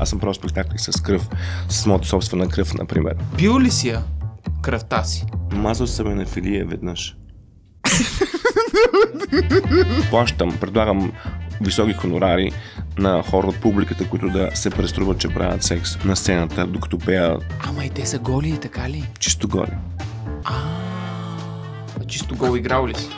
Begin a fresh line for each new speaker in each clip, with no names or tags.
Аз съм просто спектакли с кръв, с моята собствена кръв, например. Пил ли си я кръвта си? Мазал съм я на филия веднъж. Плащам, предлагам високи хонорари на хора от публиката, които да се преструват, че правят секс на сцената, докато пеят.
Ама и те са голи, така ли?
Чисто голи. А,
чисто гол играл ли си?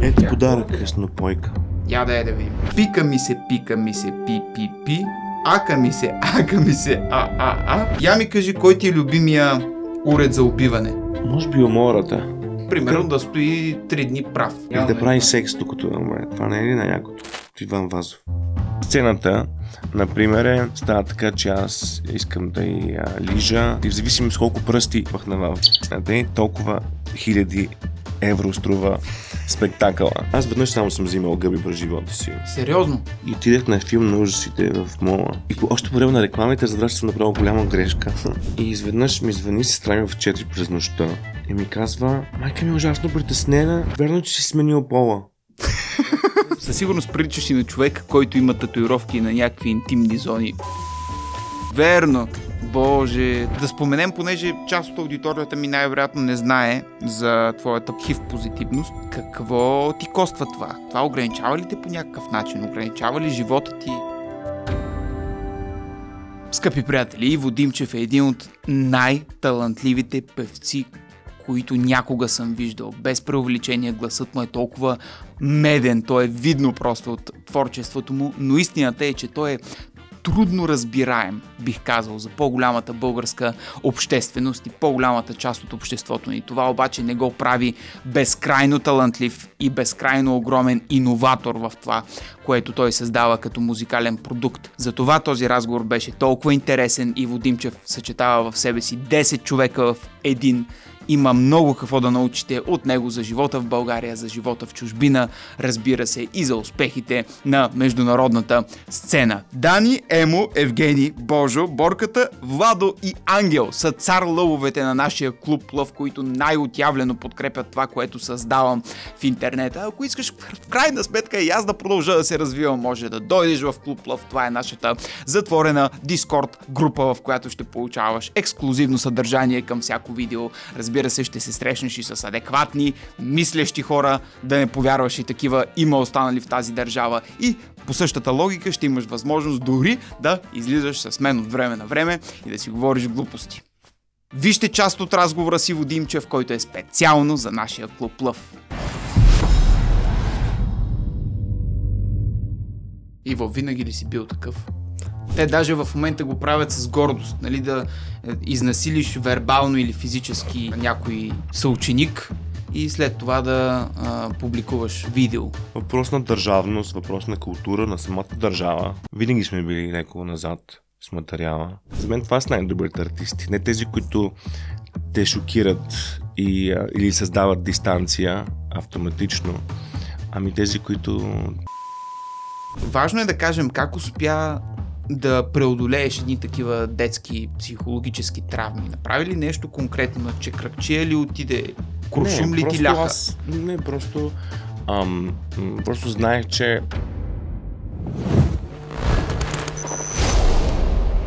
Ето подарък, пойка.
Я да е да видим. Пика ми се, пика ми се, пи, пи, пи. Ака ми се, ака ми се, а, а, а. Я ми кажи, кой ти е
любимия уред за убиване? Може би умората.
Примерно да стои три дни прав. И да, е. прави
секс, докато е умре. Това не е ли на някото? Иван Вазов. Сцената, например, е, става така, че аз искам да я лижа и в зависимост колко пръсти пъхна в сцената толкова хиляди евро струва спектакъла. Аз веднъж само съм взимал гъби през живота си. Сериозно? И отидах на филм на ужасите в мола. И по още по време на рекламите разбрах, че съм направил голяма грешка. И изведнъж ми звъни се ми в 4 през нощта. И ми казва, майка ми е ужасно притеснена, верно, че си сменил пола. Със сигурност приличаш и на човек, който има татуировки
на някакви интимни зони. Верно, Боже, да споменем, понеже част от аудиторията ми най-вероятно не знае за твоята хив позитивност. Какво ти коства това? Това ограничава ли те по някакъв начин? Ограничава ли живота ти? Скъпи приятели, Иво Димчев е един от най-талантливите певци, които някога съм виждал. Без преувеличение гласът му е толкова меден, той е видно просто от творчеството му, но истината е, че той е трудно разбираем, бих казал, за по-голямата българска общественост и по-голямата част от обществото ни. Това обаче не го прави безкрайно талантлив и безкрайно огромен иноватор в това, което той създава като музикален продукт. Затова този разговор беше толкова интересен и Водимчев съчетава в себе си 10 човека в един има много какво да научите от него за живота в България, за живота в чужбина, разбира се, и за успехите на международната сцена. Дани, Емо, Евгений, Божо, Борката, Владо и Ангел са цар лъвовете на нашия клуб Лъв, които най-отявлено подкрепят това, което създавам в интернета. Ако искаш в крайна сметка и аз да продължа да се развивам, може да дойдеш в клуб Лъв. Това е нашата затворена Дискорд група, в която ще получаваш ексклюзивно съдържание към всяко видео. Разбира разбира се, ще се срещнеш и с адекватни, мислещи хора, да не повярваш и такива има останали в тази държава. И по същата логика ще имаш възможност дори да излизаш с мен от време на време и да си говориш глупости. Вижте част от разговора си Водимчев, който е специално за нашия клуб Лъв. Иво, винаги ли си бил такъв? Те даже в момента го правят с гордост, нали, да е, изнасилиш вербално или физически някой съученик и след това да
а, публикуваш видео. Въпрос на държавност, въпрос на култура, на самата държава. Винаги сме били леко назад с материала. За мен това са най-добрите артисти. Не тези, които те шокират и, а, или създават дистанция автоматично, ами тези, които
Важно е да кажем как успя да преодолееш едни такива детски психологически травми? Направи ли нещо конкретно? Че кръкчия ли отиде? Крушим не, ли ти ляха? Аз,
не, просто, ам, просто знаех, че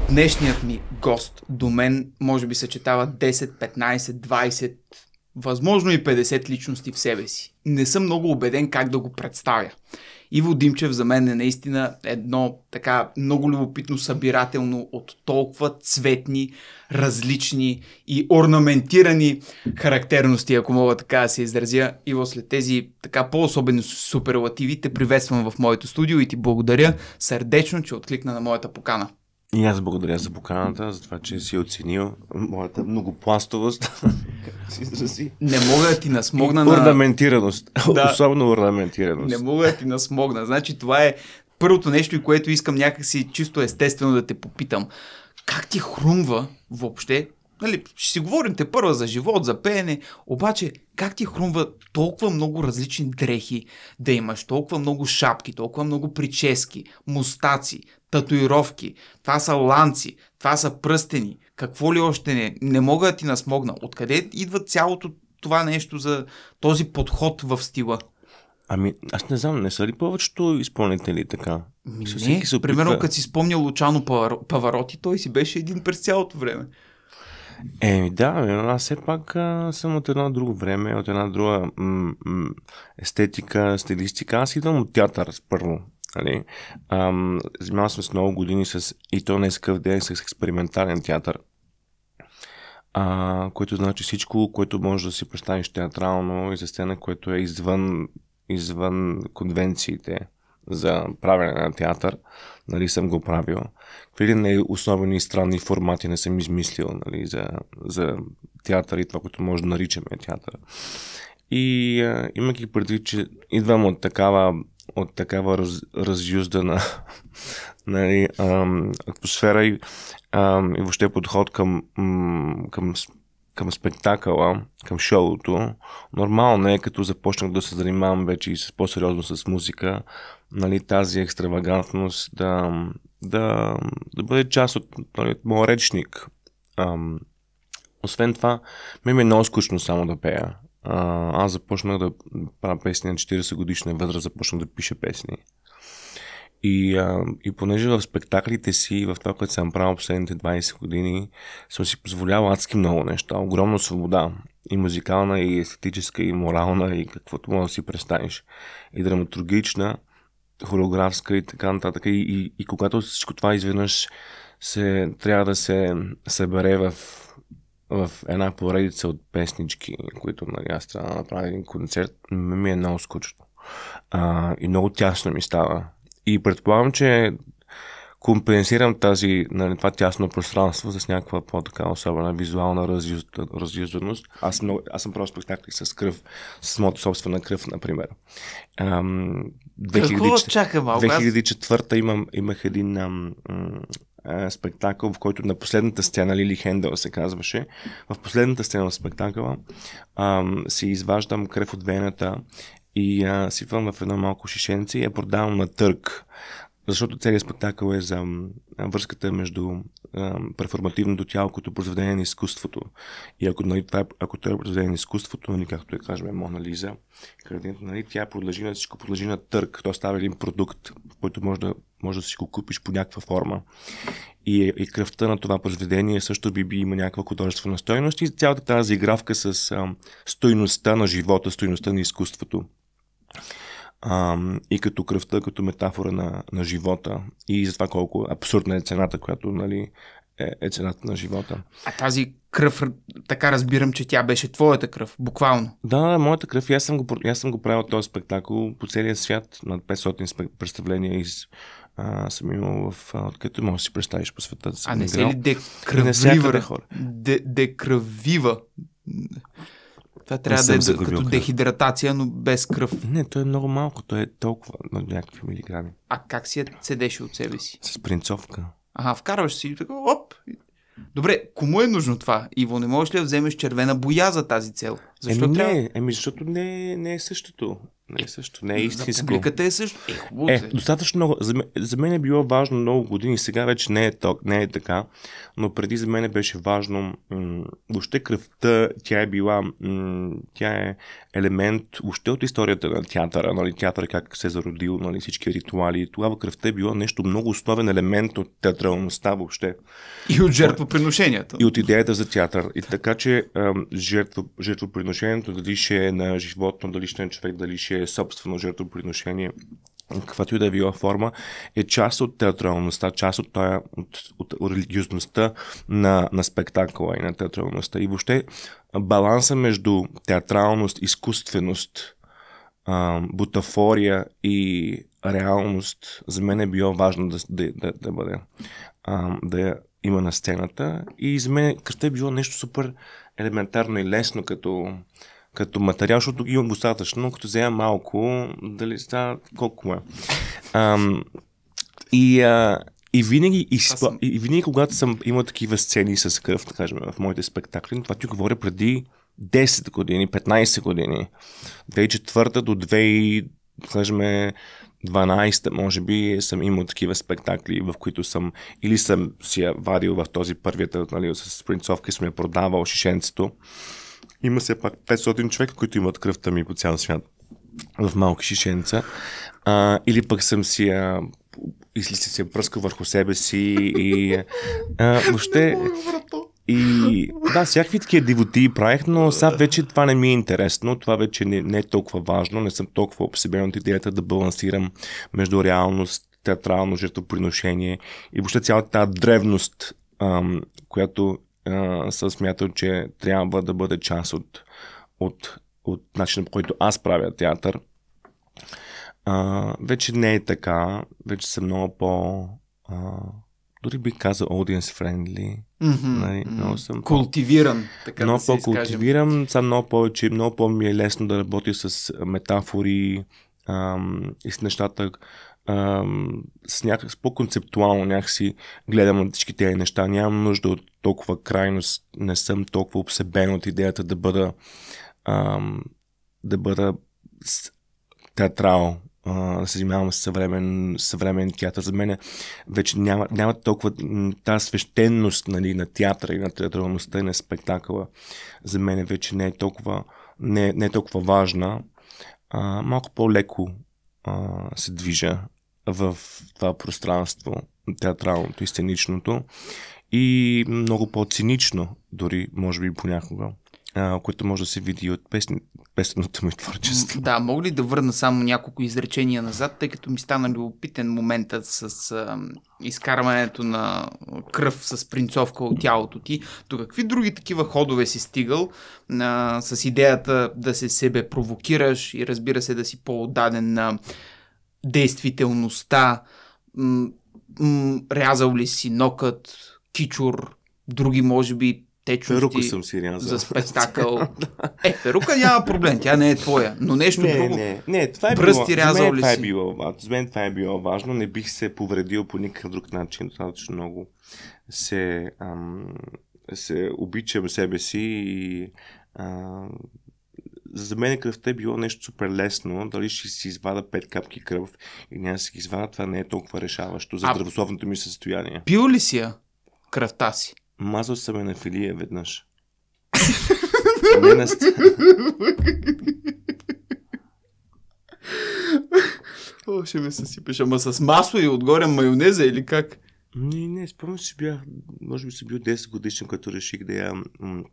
Днешният ми гост до мен може би съчетава 10, 15, 20, възможно и 50 личности в себе си. Не съм много убеден как да го представя. Иво Димчев за мен е наистина едно така много любопитно събирателно от толкова цветни, различни и орнаментирани характерности, ако мога така да се изразя. Иво, след тези така по-особени суперлативи те приветствам в моето студио и ти благодаря сърдечно, че откликна на моята покана.
И аз благодаря за поканата, за това, че си е оценил моята многопластовост. Не мога да ти насмогна на... Орнаментираност. Да. Особено орнаментираност. Не
мога да ти насмогна. Значи това е първото нещо, което искам някакси чисто естествено да те попитам. Как ти хрумва въобще Нали, ще си говорим те първа за живот, за пеене, обаче как ти хрумва толкова много различни дрехи да имаш, толкова много шапки, толкова много прически, мустаци, татуировки, това са ланци, това са пръстени, какво ли още не, не мога да ти насмогна. Откъде идва цялото това нещо за този подход в стила?
Ами, аз не знам, не са ли повечето изпълнители така? Ми, не, се примерно като
си спомня Лучано Павароти, той си беше един през цялото време.
Еми да, ами, аз все пак а, съм от едно друго време, от една друга м- м- естетика, стилистика. Аз идвам от театър първо. Нали? Ам, занимавал съм с много години с, и то не скъв ден, с експериментален театър. А, което значи всичко, което може да си представиш театрално и за сцена, което е извън, извън конвенциите за правене на театър, нали, съм го правил. Какви не особени странни формати не съм измислил нали, за, за театър и това, което може да наричаме театър. И а, имайки предвид, че идвам от такава от такава раз, разюздана нали, ам, атмосфера и, ам, и въобще подход към, към, към спектакъла, към шоуто. Нормално е, като започнах да се занимавам вече и с по-сериозно с музика, нали, тази екстравагантност да, да, да бъде част от нали, моят речник. Ам, освен това, ми е много скучно само да пея а, аз започнах да правя песни на 40 годишна възраст, започнах да пиша песни. И, а, и понеже в спектаклите си, в това, което съм правил последните 20 години, съм си позволявал адски много неща, огромна свобода. И музикална, и естетическа, и морална, и каквото може да си представиш. И драматургична, хореографска и така нататък. И, и, и когато всичко това изведнъж се, трябва да се събере в в една поредица от песнички, които нали, аз трябва да направя един концерт, ми е много скучно. А, и много тясно ми става. И предполагам, че компенсирам тази, нали, това тясно пространство с някаква по-така особена визуална разюзданост. Аз, много, аз съм просто спектакли с кръв, с моята собствена кръв, например. Ам, 2004, Какво чака малко? 2004 имам, имах един ам, е, спектакъл, в който на последната сцена, Лили Хендъл се казваше, в последната сцена на спектакъла а, си изваждам кръв от вената и а, сипвам в едно малко шишенце и я продавам на търг. Защото целият спектакъл е за връзката между а, перформативното тяло като произведение на изкуството. И ако, нали, това, е, ако той е произведение на изкуството, нали, както е кажем, Мона Лиза, нали, тя продължи на всичко, продължи на търг. То става един продукт, който може да може да си го купиш по някаква форма. И, и кръвта на това произведение също би, би има някаква художествена стойност и цялата тази игравка с а, стойността на живота, стойността на изкуството. А, и като кръвта, като метафора на, на живота и за това колко абсурдна е цената, която нали, е, е цената на живота.
А тази кръв, така
разбирам, че тя беше твоята кръв, буквално. Да, да моята кръв. Аз съм, го, аз съм го правил този спектакъл по целия свят, над 500 представления из а, съм имал в... откъдето може да си представиш по света. Да а не се ли декравива? хора.
Де, декравива. Това трябва да е като кръв. дехидратация, но без
кръв. Не, то е много малко, то е толкова на някакви милиграми.
А как си я цедеше от себе си?
С принцовка.
Ага, вкарваш си и така, оп. Добре, кому е нужно това? Иво, не можеш ли да вземеш червена боя за тази цел? Защо еми трябва? Не,
еми защото не, не е същото. Не нали, е също, не е истинско. За публиката е също. Е, хубаво. Е, е, достатъчно много. За мен, за мен е било важно много години, сега вече не е, ток, не е така, но преди за мен беше важно м- въобще кръвта, тя е била, м- тя е елемент още от историята на театъра, нали, театъра как се е зародил, нали, всички ритуали. Тогава кръвта е била нещо много основен елемент от театралността въобще. И от жертвоприношението. И от идеята за театър. И така че жертво, жертвоприношението, дали ще е на животно, дали ще е на човек, дали ще е собствено жертвоприношение, каквато и да е била форма, е част от театралността, част от, тая, от, от, религиозността на, на спектакъла и на театралността. И въобще баланса между театралност, изкуственост, бутафория и реалност за мен е било важно да, да, да, да бъде, да има на сцената. И за мен кръста е било нещо супер елементарно и лесно като като материал, защото имам достатъчно, като взема малко, дали става колко е. Ам, и, а, и винаги, изпла... и винаги, когато съм имал такива сцени с кръв, да кажем, в моите спектакли, това ти говоря преди 10 години, 15 години, 2004 до 2000, кажем, 12, може би, съм имал такива спектакли, в които съм или съм си я вадил в този първият, нали, с принцовки, и съм я продавал шишенцето. Има все пак 500 човека, които имат кръвта ми по цял свят в малки шишенца. А, или пък съм си а, си се пръска върху себе си и а, въобще... И да, всякакви такива дивоти правих, но сега вече това не ми е интересно, това вече не, не е толкова важно, не съм толкова обсебен от идеята да балансирам между реалност, театрално жертвоприношение и въобще цялата тази древност, ам, която са смятал, че трябва да бъде част от, от, от начина по който аз правя театър. А, вече не е така. Вече съм много по... А, дори бих казал audience friendly. Mm-hmm. Нали, много съм култивиран, така много да по-култивиран, съм много повече, много по-ми е лесно да работя с метафори и с нещата, с, някак, по-концептуално някакси гледам на всички тези неща. Нямам нужда от толкова крайност, не съм толкова обсебен от идеята да бъда ам, да бъда театрал, да се занимавам с съвремен, съвремен театър. За мен вече няма, няма толкова тази свещеност нали, на театъра и на театралността и на спектакъла. За мен вече не е толкова, не, не е толкова важна. А, малко по-леко а, се движа в това пространство, театралното и сценичното и много по-цинично, дори може би понякога, а, което може да се види и от песни, песенното ми творчество.
Да, мога ли да върна само няколко изречения назад, тъй като ми стана любопитен моментът с а, изкарването на кръв с принцовка от тялото ти. До какви други такива ходове си стигал а, с идеята да се себе провокираш и разбира се да си по-отдаден на действителността, м- м- рязал ли си нокът, кичур, други може би течности съм си рязал. за спектакъл. е, перука няма проблем, тя не е твоя, но нещо не, друго. Не, не, това е Пръсти било, рязал мен, ли това е
било, за мен това е било важно, не бих се повредил по никакъв друг начин, достатъчно много се, ам, се обичам себе си и а, за мен кръвта е било нещо супер лесно. Дали ще си извада пет капки кръв и няма да си ги извада, това не е толкова решаващо за здравословното ми състояние. Пил ли си я кръвта си? Мазал съм е на филия веднъж. на О, ще ме съсипеш. Ама с масло и отгоре майонеза или как? Не, не, спомням си бях, може би си бил 10 годишен, като реших да я м-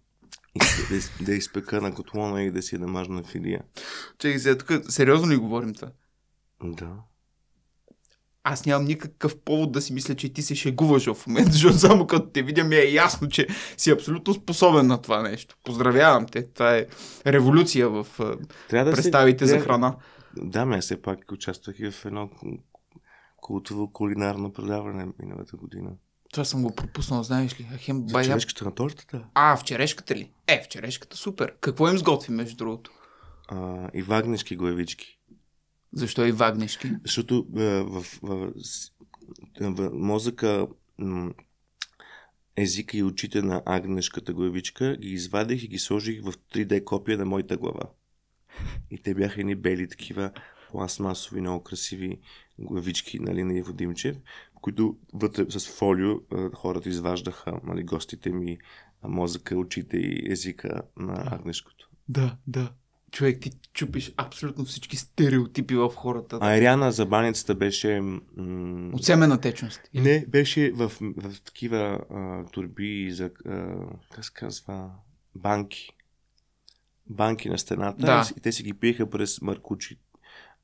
да, да изпека на котлона и да си намажна филия. Че сега, тук сериозно ли говорим това? Да.
Аз нямам никакъв повод да си мисля, че ти се шегуваш в момента, защото само като те видя ми е ясно, че си абсолютно способен на това нещо. Поздравявам те. Това е революция в трябва да представите си, за храна.
Да, ме все пак участвах и в едно култово кулинарно предаване миналата година.
Това съм го пропуснал, знаеш ли? Хем, бая... Вчерешката на тортата? А, вчерешката ли? Е, вчерешката,
супер. Какво им сготви, между другото? А, и вагнешки главички. Защо и вагнешки? Защото е, в, в, в, в мозъка м- езика и очите на агнешката главичка ги извадих и ги сложих в 3D копия на моята глава. И те бяха едни бели такива пластмасови, много красиви главички, нали, на Иво Димчев които вътре с фолио хората изваждаха, нали, гостите ми, мозъка, очите и езика на агнешкото.
Да, да. Човек, ти чупиш абсолютно всички стереотипи в хората. Да.
Айряна за баницата беше... М... От семена течност. Или? Не, беше в, в такива а, турби за... А, как се казва? Банки. Банки на стената. Да. И те си ги пиеха през маркучи.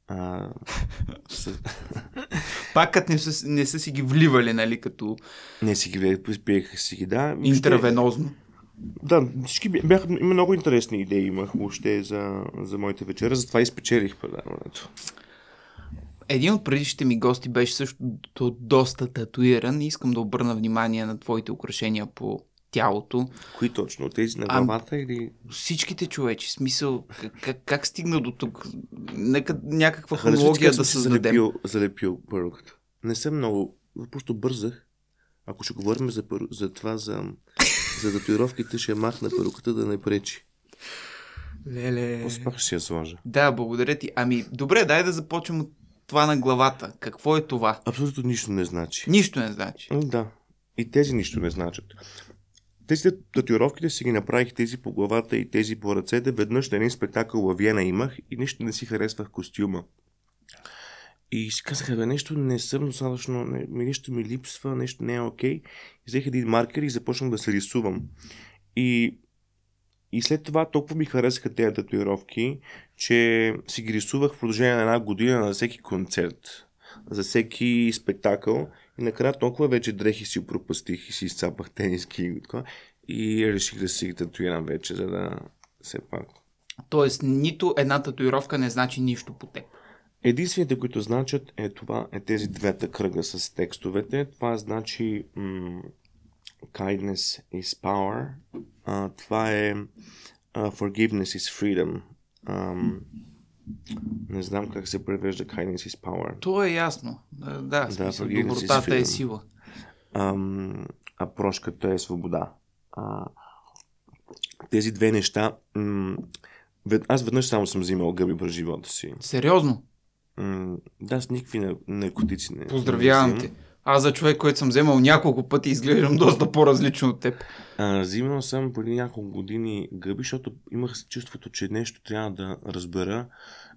А, с... Пак като не са, не са си ги вливали, нали, като... Не си ги вливали, пиеха си ги, да. Интравенозно. Да, всички бяха, има много интересни идеи имах още за, за моите вечера, затова изпечелих предаването.
Един от предишните ми гости беше също доста татуиран и искам да обърна внимание на твоите украшения по тялото. Кои точно? Тези на главата или... Всичките човечи. Смисъл, как, как стигна до тук? Нека някаква хронология да създадем.
Залепил, залепил първката. Не съм много... Просто бързах. Ако ще говорим за, пър... за това, за, за датуировките, ще махна първката да не пречи. Леле. Успах ще си я сложа.
Да, благодаря ти. Ами,
добре, дай да започнем от това на главата. Какво е това? Абсолютно нищо не значи. Нищо не значи. Да. И тези нищо не значат. Тези татуировките си ги направих тези по главата и тези по ръцете. Веднъж на един спектакъл във Виена имах и нищо не си харесвах костюма. И си казах, бе, нещо не съм достатъчно, не, нещо ми липсва, нещо не е окей. Okay. Взех един маркер и започнах да се рисувам. И, и след това толкова ми харесаха тези татуировки, че си ги рисувах в продължение на една година на всеки концерт, за всеки спектакъл и накрая толкова вече дрехи си пропастих и си изцапах тениски и така. И реших да си ги татуирам вече, за да се пак.
Тоест, нито една татуировка не значи нищо по
теб. Единствените, които значат е това, е тези двете кръга с текстовете. Това значи м- kindness is power. А, това е а, forgiveness is freedom. А, не знам как се превежда kindness is power. То е ясно. Да, да, да добротата е сила. Ам, а прошката е свобода. А, тези две неща... М- аз веднъж само съм взимал гъби през живота си. Сериозно? М- да, с никакви наркотици не. Поздравявам не те. Аз за човек, който съм вземал няколко
пъти, изглеждам доста по-различно
от теб. А, взимал съм преди няколко години гъби, защото имах чувството, че нещо трябва да разбера,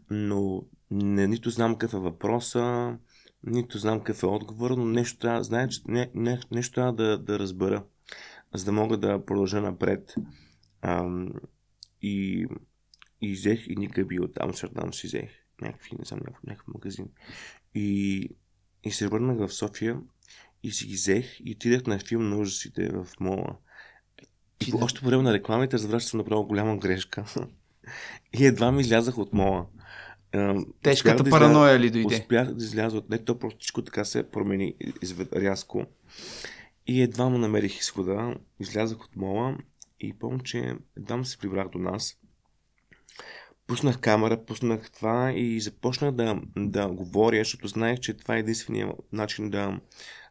но не, нито знам какъв е въпроса, нито знам какъв е отговор, но нещо трябва, знае, че не, не, нещо трябва да, да разбера, за да мога да продължа напред. А, и, и взех и ни гъби от Амстердам си взех. Някакви, не знам, някакъв, някакъв магазин. И и се върнах в София и си ги взех и отидах на филм на ужасите в мола. И да. още по време на рекламите разбрах, че съм направил голяма грешка. и едва ми излязах от мола. Тежката да параноя изля... ли дойде? Успях да изляза от не, то просто всичко така се промени извед... рязко. И едва му намерих изхода, излязах от мола и помня, че едва му се прибрах до нас пуснах камера, пуснах това и започнах да, да говоря, защото знаех, че това е единствения начин да,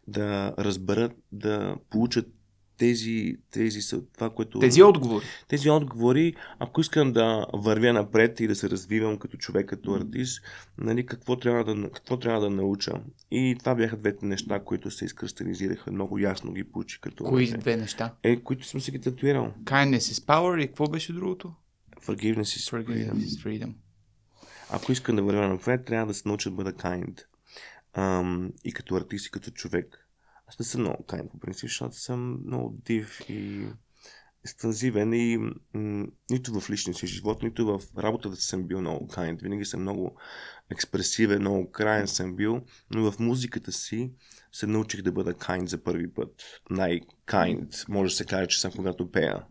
да разберат, да получат тези, тези са това, което... Тези отговори. Тези отговори, ако искам да вървя напред и да се развивам като човек, като артист, нали, какво, трябва да, какво трябва да науча. И това бяха двете неща, които се изкристализираха. Много ясно ги получи като... Кои две неща? Е, които съм си ги татуирал. Kindness is
power и какво беше
другото? Forgiveness is freedom. Is freedom. Ако искам да вървя напред, трябва да се науча да бъда kind. Um, и като артист, и като човек. Аз не съм много kind по принцип, защото съм много див и екстанзивен и м- нито в личния си живот, нито в работата съм бил много kind. Винаги съм много експресивен, много крайен съм бил, но в музиката си се научих да бъда kind за първи път. Най-kind, може да се каже, че съм когато пея. Да.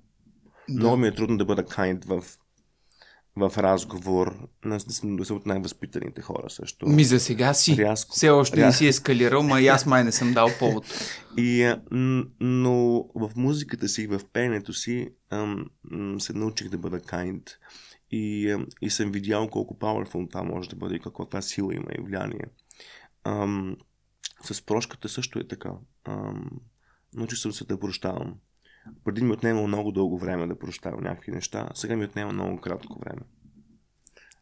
Много ми е трудно да бъда kind в в разговор на, са от най-възпитаните хора също. Ми за
сега си. Рязко, Все още рязко. не си
ескалирал, ма и аз май не съм дал повод. и, но в музиката си и в пеенето си ам, се научих да бъда kind. И, и съм видял колко powerful това може да бъде и каква сила има и влияние. Ам, с прошката също е така. Ам, съм се да прощавам. Преди ми отнема много дълго време да прощавам някакви неща, сега ми отнема много кратко време.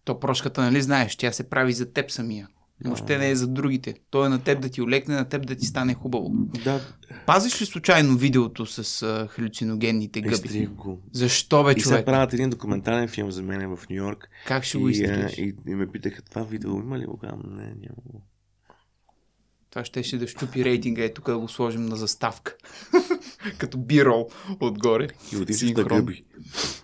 То прошката, нали знаеш, тя се прави за теб самия. Въобще не е за другите. Той е на теб да ти олекне, на теб да ти стане хубаво. Да. Пазиш ли случайно видеото с а, халюциногенните гъби? Изтрих го. Защо бе, човек? И правят един документален
филм за мен в Нью Йорк. Как ще го е, изтриш? И, и, ме питаха, това видео има ли го? Не, няма го.
Това ще ще да щупи рейтинга и е, тук да го сложим на заставка. като бирол отгоре.
И отиваш на гъби.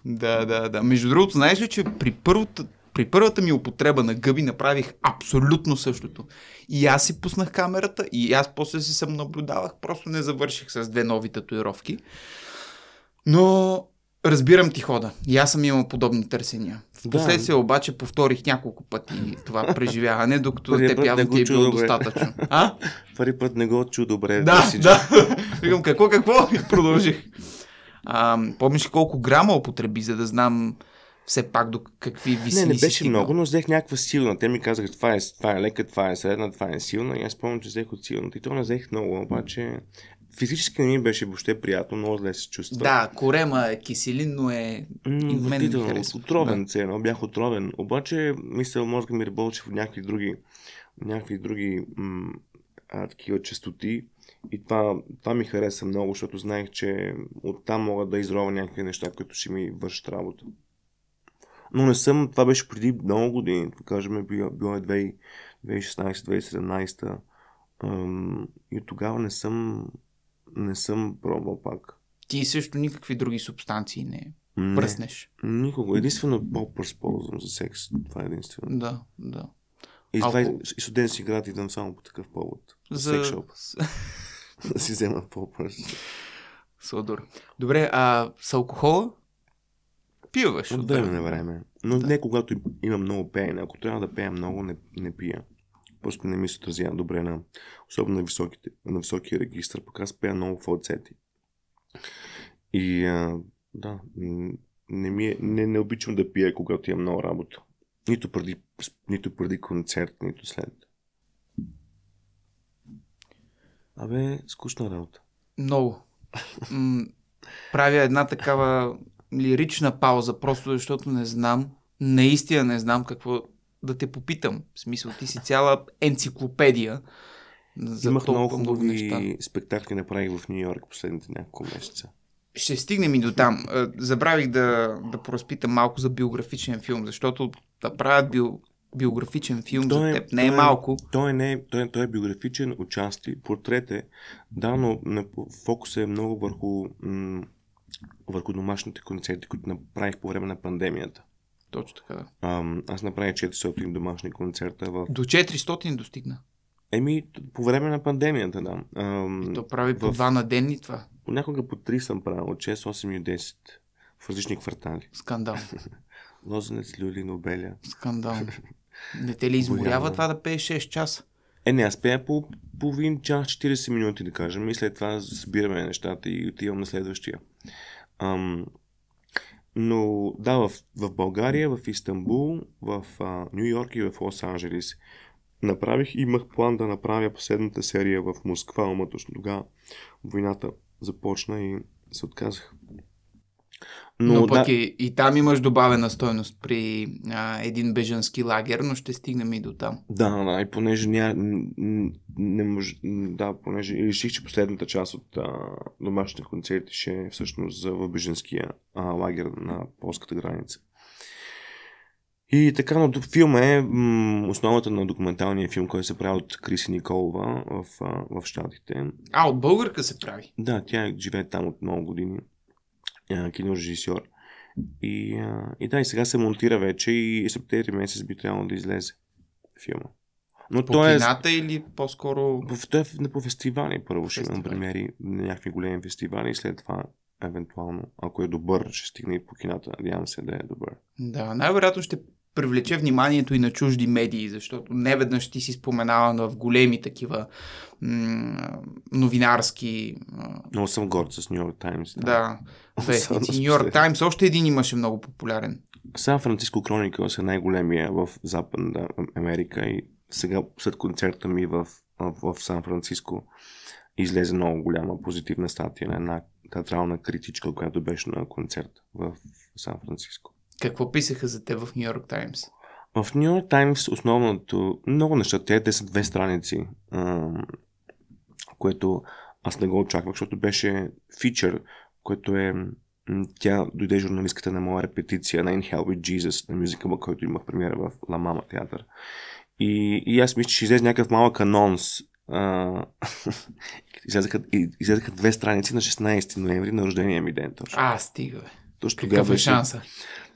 Да, да, да. Между другото, знаеш ли, че при първата, при първата ми употреба на гъби направих абсолютно същото. И аз си пуснах камерата и аз после си съм наблюдавах, просто не завърших с две нови татуировки. Но Разбирам ти хода. И аз съм имал подобни търсения. Впоследствие да. обаче повторих няколко пъти това преживяване, докато те явно ти е било добре. достатъчно. А?
Първи път не го чу добре. Да, си, да.
Викам, какво, какво? И продължих. А, помниш колко грама употреби, за да знам все пак до какви висини Не, не беше стигнал. много,
но взех някаква силна. Те ми казаха, това е, това е лека, това е средна, това е силна. И аз помня, че взех от силната. И то не взех много, обаче физически не ми беше въобще приятно, много зле се чувства. Да, корема е киселинно е и мен ми Отровен да. цено, бях отровен. Обаче, мисля, мозъка ми работеше в някакви други, някакви други м- а, такива частоти. И това, това ми хареса много, защото знаех, че оттам мога да изрова някакви неща, които ще ми вършат работа. Но не съм, това беше преди много години, кажем, било, било е 2016-2017. И от тогава не съм не съм пробвал пак.
Ти също никакви други субстанции не,
не пръснеш. Никога. Единствено попърс ползвам за секс. Това е единствено. Да, да. И, Алко... и студент си град идвам само по такъв повод. За... Секшоп. да си взема попърс. Сладур. Добре, а с алкохола? Пиваш. От време на време. Но да. не когато имам много пеене. Ако трябва да пея много, не, не пия. Просто не ми се отразява добре на, особено на, високите, на високия регистр, пък аз пея много фалцети. И а, да, не, ми е, не, не обичам да пия, когато имам много работа. Нито преди, нито преди концерт, нито след. Абе, скучна работа.
Много. М- правя една такава лирична пауза, просто защото не знам, наистина не знам какво да те попитам. В смисъл, ти си цяла енциклопедия. За Имах много хубави неща.
спектакли направих в Нью Йорк последните няколко месеца.
Ще стигнем и до там. Е, забравих да, да поразпитам малко за биографичен филм, защото да правят био, биографичен филм той, за е- теб не е, е, малко.
Той, не е, той, той е биографичен отчасти, портрет е, да, но фокусът е много върху, м- върху домашните концерти, които направих по време на пандемията. Точно така. Да. А, аз направих 400 домашни концерта в. До 400 достигна. Еми, по време на пандемията, да. А, и то прави в... по два на ден и това. Понякога по три съм правил, от 6, 8 и 10. В различни квартали. Скандал. Лозенец, Люли, Нобеля.
Скандал. Не те ли изморява това
да пее 6 часа? Е, не, аз пея по половин час, 40 минути, да кажем, и след това събираме нещата и отивам на следващия. Ам, но да, в, в България, в Истанбул, в Нью Йорк и в Лос Анджелис направих, имах план да направя последната серия в Москва, но точно тогава войната започна и се отказах. Но, но пък да...
и, и там имаш добавена стойност при а, един бежански лагер, но ще стигнем и до там.
Да, да, и понеже ня... не може... Да, понеже реших, че последната част от а, домашните концерти ще е всъщност за в бежанския а, лагер на полската граница. И така, но филма е м- основата на документалния филм, който се прави от Криси Николова в, в Штатите.
А, от българка се прави?
Да, тя живее там от много години. Е, кинорежисьор. И, е, и да, и сега се монтира вече и септември месец би трябвало да излезе филма. Но по той е кината е...
или по-скоро...
В, той е по фестивали първо ще имам примери на някакви големи фестивали и след това евентуално, ако е добър, ще стигне и по кината. Надявам се да е добър.
Да, най-вероятно ще привлече вниманието и на чужди медии, защото неведнъж ти си споменава в големи такива м-
новинарски... Но съм горд с Нью Йорк Таймс. Да, вестници. Нью Йорк
Таймс още един имаше много популярен.
Сан Франциско Кроникъл е най-големия в Западна Америка и сега след концерта ми в, в, в Сан Франциско излезе много голяма позитивна статия на една театрална критичка, която беше на концерт в Сан Франциско.
Какво писаха за те в Нью Йорк Таймс?
В Нью Йорк Таймс основното, много неща, те, те са две страници, което аз не го очаквах, защото беше фичър, което е тя дойде журналистката на моя репетиция на In Hell with Jesus, на мюзикъла, който имах премиера в La Mama театър. И, и аз мисля, че излезе някакъв малък анонс. излезаха, две страници на 16 ноември на рождения ми ден точно. А, стига бе. Точно е тогава шанса?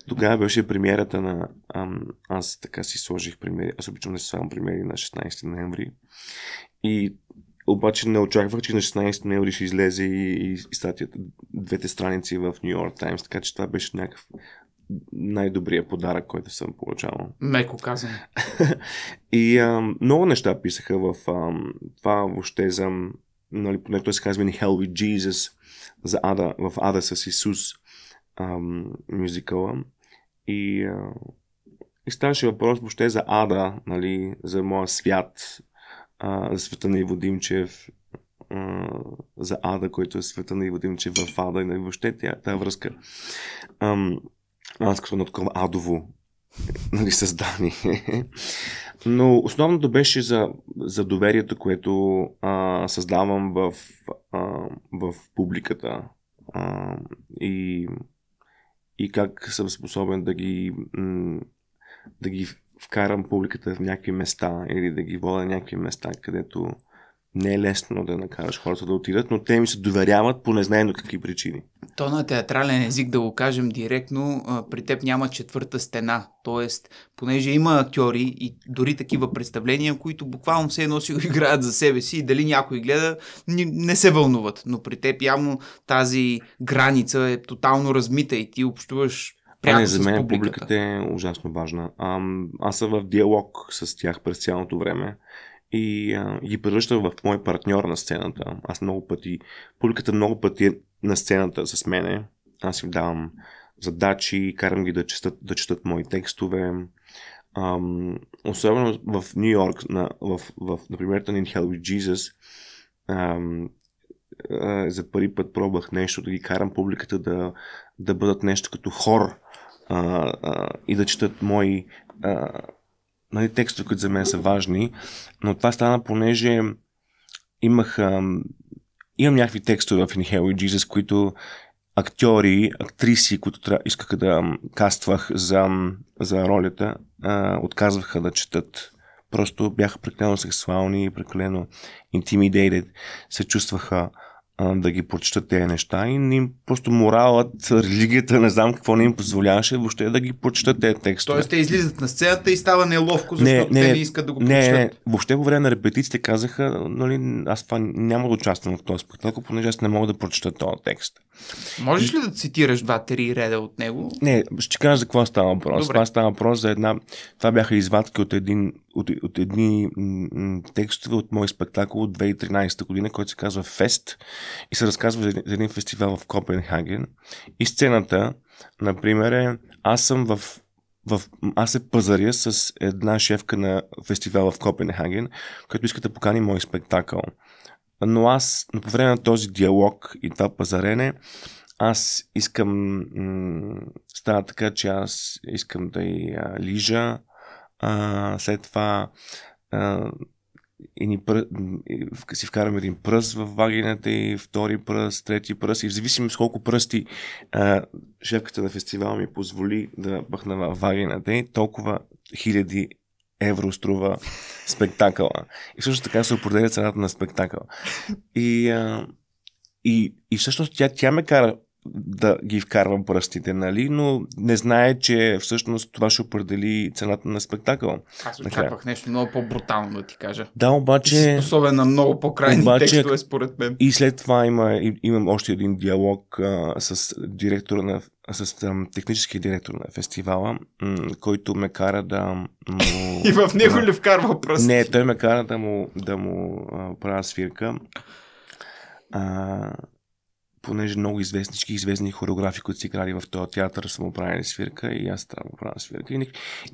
Тогава беше премиерата на... Ам, аз така си сложих примери. Аз обичам да си слагам примери на 16 ноември. И обаче не очаквах, че на 16 ноември ще излезе и, и статията, двете страници в Нью Йорк Таймс, така че това беше някакъв най-добрия подарък, който съм получавал. Меко казвам. и ам, много неща писаха в ам, това въобще за, нали, поне той се казва нали, Hell with Jesus, за Ада, в Ада с Исус ам, мюзикъла. И, а, и ставаше въпрос въобще за Ада, нали, за моя свят, а, за света на Иво Димчев, а, за Ада, който е света на Иво Димчев в Ада и нали, въобще тя, връзка. Ам, аз като на такова адово нали, създание. Но основното беше за, за доверието, което а, създавам в, а, в публиката. А, и и как съм способен да ги, да ги вкарам публиката в някакви места или да ги водя някакви места, където не е лесно да накараш хората да отидат, но те ми се доверяват по незнайно какви причини.
То на театрален език, да го кажем директно, при теб няма четвърта стена. Тоест, понеже има актьори и дори такива представления, които буквално все едно си го играят за себе си и дали някой гледа, не се вълнуват. Но при теб явно тази граница е тотално размита и ти общуваш
Пряко не, за мен публиката. публиката е ужасно важна. А, аз съм в диалог с тях през цялото време и а, ги превръща в мой партньор на сцената. Аз много пъти, публиката много пъти е на сцената с мене. Аз им давам задачи, карам ги да четат, да четат мои текстове. Ам, особено в Нью Йорк, на, в, в, например, In Hell with Jesus, ам, а, за първи път пробвах нещо, да ги карам публиката да, да бъдат нещо като хор а, а, и да четат мои а, нали, текстове, които за мен са важни, но това стана, понеже имах, имам някакви текстове в In Hell и Jesus, които актьори, актриси, които искаха да каствах за, за ролята, отказваха да четат. Просто бяха прекалено сексуални, прекалено intimidated, се чувстваха да ги прочитат тези неща и не им, просто моралът, религията, не знам какво не им позволяваше въобще да ги прочитат тези текстове. Тоест те
излизат на сцената и става неловко, защото не, не, те не искат да го прочитат. Не, не,
въобще по време на репетициите казаха, нали, аз това няма да участвам в този спектакъл, понеже аз не мога да прочета този текст. Можеш
ли да цитираш два-три реда от него?
Не, ще кажа за какво става въпрос. Това става въпрос за една... Това бяха извадки от един от, от едни м- м- текстове от мой спектакъл от 2013 година, който се казва Фест и се разказва за един, за един фестивал в Копенхаген. И сцената, например, е аз съм в в... аз се пазаря с една шефка на фестивала в Копенхаген, която иска да покани мой спектакъл. Но аз, по време на този диалог и това пазарене, аз искам... М- става така, че аз искам да я лижа, а, след това а, и ни пръ... си вкараме един пръст в вагината и втори пръст, трети пръст и в зависимост колко пръсти а, шефката на фестивал ми позволи да бъхна в вагината и толкова хиляди евро струва спектакъла. И всъщност така се определя цената на спектакъла. И, а, и, и всъщност тя, тя ме кара да ги вкарвам пръстите, нали? Но не знае, че всъщност това ще определи цената на спектакъл. Аз очаквах
нещо много по-брутално да ти кажа. Да,
обаче... Ти си способен на много по-крайни обаче, текстове, според мен. И след това има, имам още един диалог а, с директора на с техническия директор на фестивала, който ме кара да му... и в него ли вкарва пръсти? Не, той ме кара да му, да му правя свирка. А, понеже много известнички, известни хореографи, които си играли в този театър, са му правили свирка и аз трябва му правя свирка. И... Ник...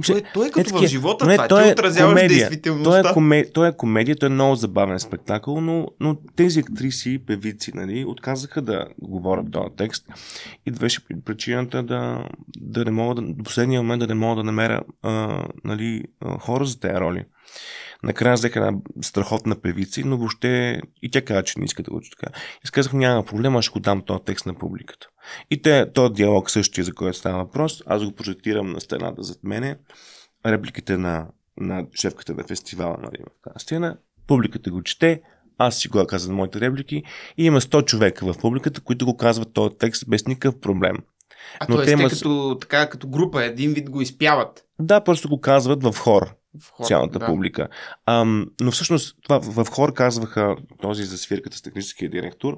Той, е- той е като е, в живота, не, това, той ти е отразяваш комедия. действителността. Той е, коме... той е комедия, той е много забавен спектакъл, но, но тези актриси и певици нали, отказаха да говорят този текст и беше причината да, да не мога да, до последния момент да не мога да намеря а, нали, а, хора за тези роли. Накрая взеха една страхотна певица, но въобще и тя каза, че не иска да го така. И казах, няма аз ще го дам този текст на публиката. И те, този диалог същия, за който става въпрос, аз го прожектирам на стената зад мене, репликите на, на шефката на фестивала, нали, в тази стена, публиката го чете, аз си го казвам моите реплики и има 100 човека в публиката, които го казват този текст без никакъв проблем. А Но т.е. те имат...
като, така, като група, един вид го изпяват?
Да, просто го казват в хор хор, цялата да. публика. А, но всъщност това в, хор казваха този за свирката с техническия директор,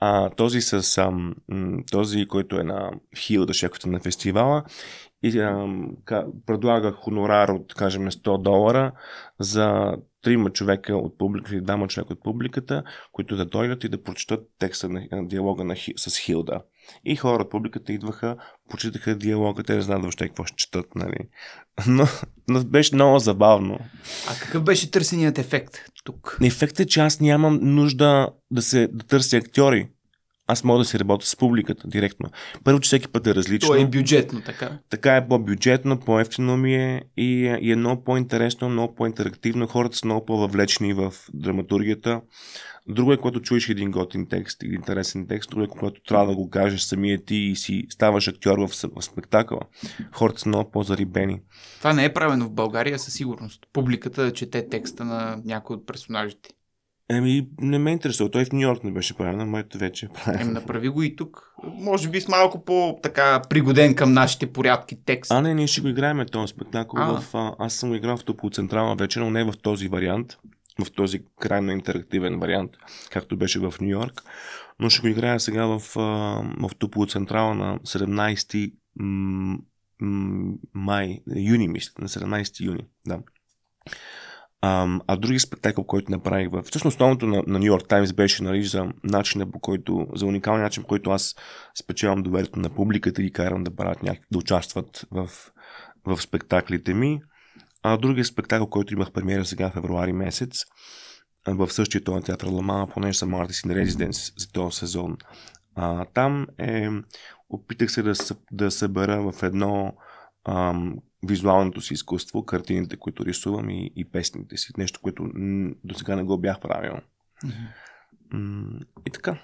а, този с а, този, който е на Хилда, шефката на фестивала и а, ка, предлага хонорар от, кажем, 100 долара за трима човека от публиката или двама човека от публиката, които да дойдат и да прочитат текста на, на диалога на, с Хилда. И хора от публиката идваха, почитаха диалога, те не знаят въобще какво ще четат, нали. Но, но беше много забавно.
А какъв беше търсеният ефект
тук? Ефектът е, че аз нямам нужда да, се, да търся актьори аз мога да си работя с публиката директно. Първо, че всеки път е различно. То е бюджетно, така. Така е по-бюджетно, по-ефтино ми е и, и е много по-интересно, много по-интерактивно. Хората са много по-въвлечени в драматургията. Друго е, когато чуеш един готин текст или интересен текст, друго е, когато трябва да го кажеш самия ти и си ставаш актьор в, в спектакъла. Хората са много по-зарибени.
Това не е правено в България със сигурност. Публиката да чете текста на някой от персонажите.
Еми, не ме интересува. Той в Нью Йорк не беше правен, а моето вече е правен. Еми, направи
го и тук. Може би с малко по-така пригоден към
нашите порядки текст. А, не, ние ще го играем този спектакъл. А. В, а, аз съм го играл в Топо Централна вечер, но не в този вариант в този крайно интерактивен вариант, както беше в Нью Йорк. Но ще го играя сега в, в Туполо Централа на 17 май, юни мисля, на 17 юни, да. А, а други спектакъл, който направих в... Всъщност основното на, на Нью Йорк Таймс беше нали, за начина по който, за уникалния начин, по който аз спечелвам доверието на публиката и карам да правят някак, да участват в, в спектаклите ми. А другия спектакъл, който имах премиера сега в февруари месец, в същия този е театър Ламана, понеже съм артист на резиденс за този сезон. А, там е, опитах се да, да събера в едно ам, визуалното си изкуство, картините, които рисувам и, и песните си. Нещо, което м- до сега не го бях правил. Mm-hmm. М-
и така.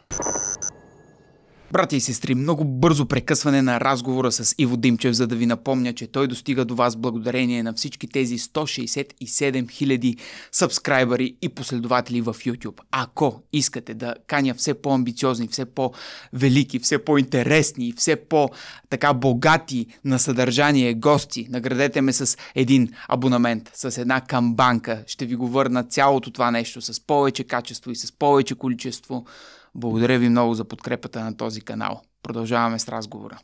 Брати и сестри, много бързо прекъсване на разговора с Иво Димчев, за да ви напомня, че той достига до вас благодарение на всички тези 167 000 сабскрайбъри и последователи в YouTube. Ако искате да каня все по-амбициозни, все по-велики, все по-интересни и все по-така богати на съдържание гости, наградете ме с един абонамент, с една камбанка. Ще ви го върна цялото това нещо с повече качество и с повече количество благодаря ви много за подкрепата на този канал. Продължаваме с разговора.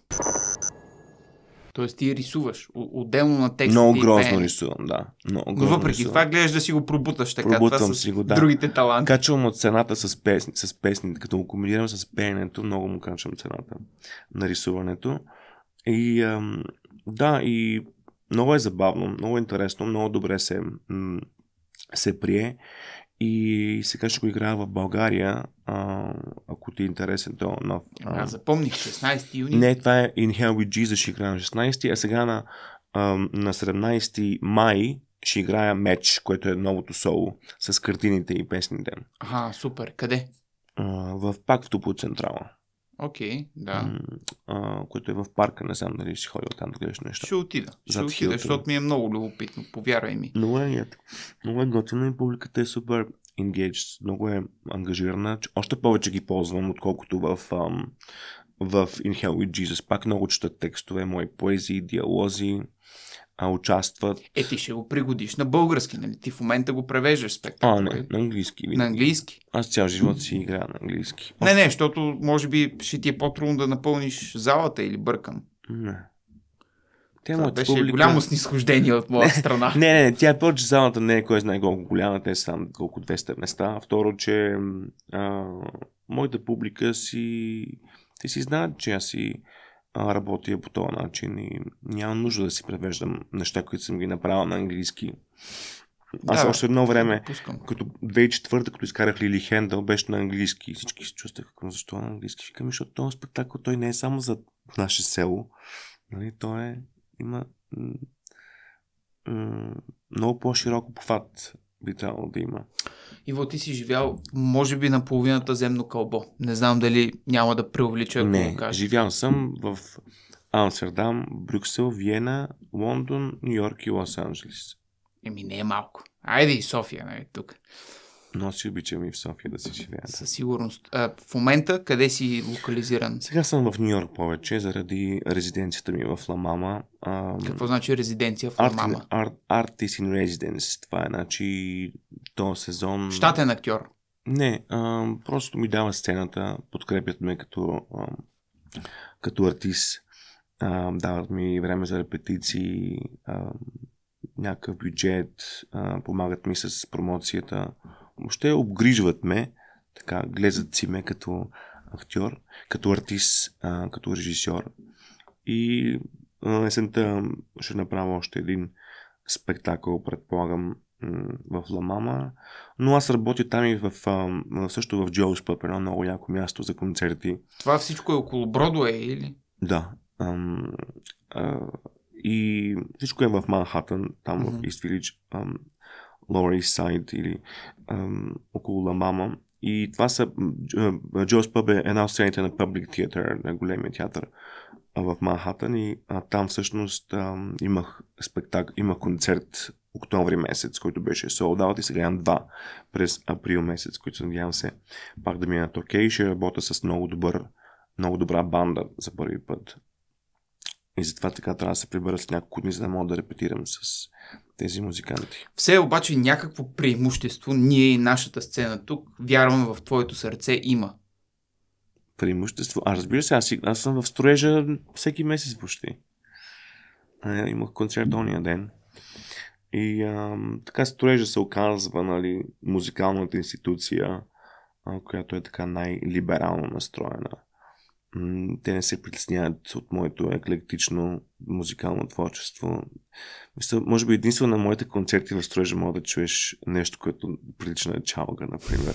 Тоест ти рисуваш отделно на текста. Много грозно пеене. рисувам, да. Много грозно Но въпреки рисувам. това гледаш да си го пробуташ така. Пробутам това си го, да. Другите таланти.
Качвам от цената с, песни, с песните. Като го комбинирам с пеенето, много му качвам цената на рисуването. И ам, да, и много е забавно, много е интересно, много добре се, м- се прие и сега ще го играя в България, а, ако ти е интересен то нов. А, а запомних, 16 юни. Не, това е In Hell with Jesus ще играя на 16, а сега на, а, на 17 май ще играя меч, което е новото соло, с картините и песните.
Ага, супер. Къде?
А, в пак в Тупо Централа. Окей, okay, да. А, което е в парка, не знам дали си ходил там да гледаш нещо. Ще отида. Зад ще отида, защото
ми е много любопитно, повярвай ми.
Много е, много е готина и публиката е супер engaged, много е ангажирана. Още повече ги ползвам, отколкото в, ам, в In Hell with Jesus. Пак много четат текстове, мои поезии, диалози а, участват.
Е, ти ще го пригодиш на български, нали? Ти в момента го превеждаш спектакъл. А, не, нали?
на английски. Винаги. На английски. Аз цял живот си играя на английски. Не,
не, защото може би ще ти е по-трудно да напълниш залата или бъркам. Не.
Тя Това е беше публика... голямо снисхождение от моя страна. не, не, не, тя е повече залата не е кой знае колко голяма, те са колко 200 места. Второ, че а, моята публика си... Те си знаят, че аз си работя по този начин и нямам нужда да си превеждам неща, които съм ги направил на английски. Аз да, още едно време, пускам. като 2004-та, като изкарах Лили Хендъл, беше на английски и всички се чувстваха, защо на английски? Викам, защото този спектакъл, той не е само за наше село. Нали, той е, има м- м- много по-широк обхват би трябвало да има.
Иво, ти си живял, може би, на половината земно кълбо.
Не знам дали няма да преувелича, ако Не, кажа. живял съм в Амстердам, Брюксел, Виена, Лондон, Нью Йорк и Лос-Анджелес.
Еми, не е малко. Айде и София, нали, тук
но си обичам и в София да си живея.
Със сигурност.
А, в момента къде си локализиран? Сега съм в Нью Йорк повече, заради резиденцията ми в Ламама. Ам... Какво значи резиденция в Ламама? Art, art, artist in Residence. Това е, значи, то сезон... Штатен актьор? Не, ам, просто ми дава сцената, подкрепят ме като, ам, като артист, Ам, дават ми време за репетиции, ам, някакъв бюджет, ам, помагат ми с промоцията. Въобще обгрижват ме, така, глезат си ме като актьор, като артист, а, като режисьор. И а, есента ще направя още един спектакъл, предполагам, в Ламама, но аз работя там и в, а, също в Джоус Пъп, едно много яко място за концерти. Това всичко е около Бродуей или? Да. Ам, а, и всичко е в Манхатън, там mm-hmm. в Иствилич. Lower East Side или ам, около Ламама. И това са... Джоус Пъб е една от сцените на Public Theater, на големия театър в Манхатън и а, там всъщност ам, имах спектак... имах концерт октомври месец, който беше sold out и сега имам два през април месец, които се надявам се пак да минат окей. Ще работя с много добър много добра банда за първи път. И затова така трябва да се прибера с няколко дни, за да мога да репетирам с тези музиканти.
Все обаче някакво преимущество ние и нашата сцена тук, вярвам в твоето сърце, има.
Преимущество? А разбира се, аз, аз съм в строежа всеки месец почти. А, имах концерт ония ден. И а, така строежа се оказва, нали, музикалната институция, а, която е така най-либерално настроена те не се притесняват от моето еклектично музикално творчество. Мисля, може би единствено на моите концерти в Строежа мога да чуеш нещо, което прилича на чалга, например.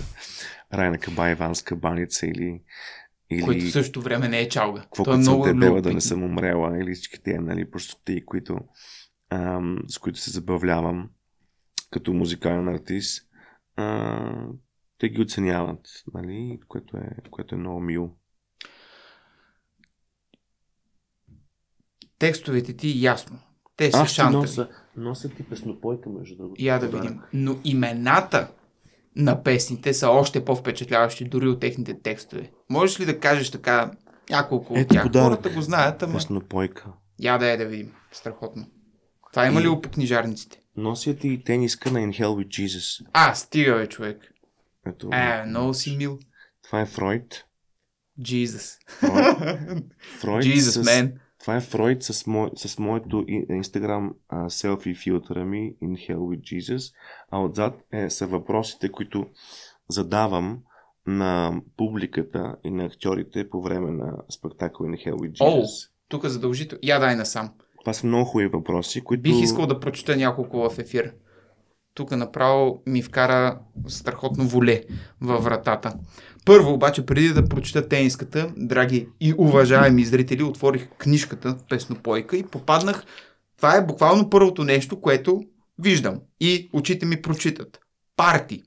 Райна Каба, Иванска баница или... или... Което в същото време не е чалга. Какво е много съм дебела, да не съм умрела или всички те, нали, те, които, ам, с които се забавлявам като музикален артист. А, те ги оценяват, нали? което, е, което е много мило.
текстовете ти ясно.
Те са шантави. Носа, носа ти песнопойка, между другото. Я да видим.
Но имената на песните са още по-впечатляващи дори от техните текстове. Можеш ли да кажеш така няколко от тях? Подарък. Хората го знаят, ама...
Песнопойка.
Я да е да видим. Страхотно.
Това има и... ли по книжарниците? Носят и тениска на In Hell with Jesus.
А, стига бе, човек. Ето, е, много си мил.
Това е Фройд. Jesus. Фройд, Фройд Jesus, с... man. Това е Фройд с, мо... с моето Instagram селфи филтъра ми In Hell with Jesus, а отзад е, са въпросите, които задавам на публиката и на актьорите по време на спектакъл In Hell with Jesus. Oh,
тук е задължително. Я дай насам.
Това са много хубави въпроси, които... Бих искал
да прочета няколко в ефир. Тук направо ми вкара страхотно воле във вратата. Първо обаче, преди да прочета тениската, драги и уважаеми зрители, отворих книжката Песнопойка и попаднах. Това е буквално първото нещо, което виждам и очите ми прочитат. Парти.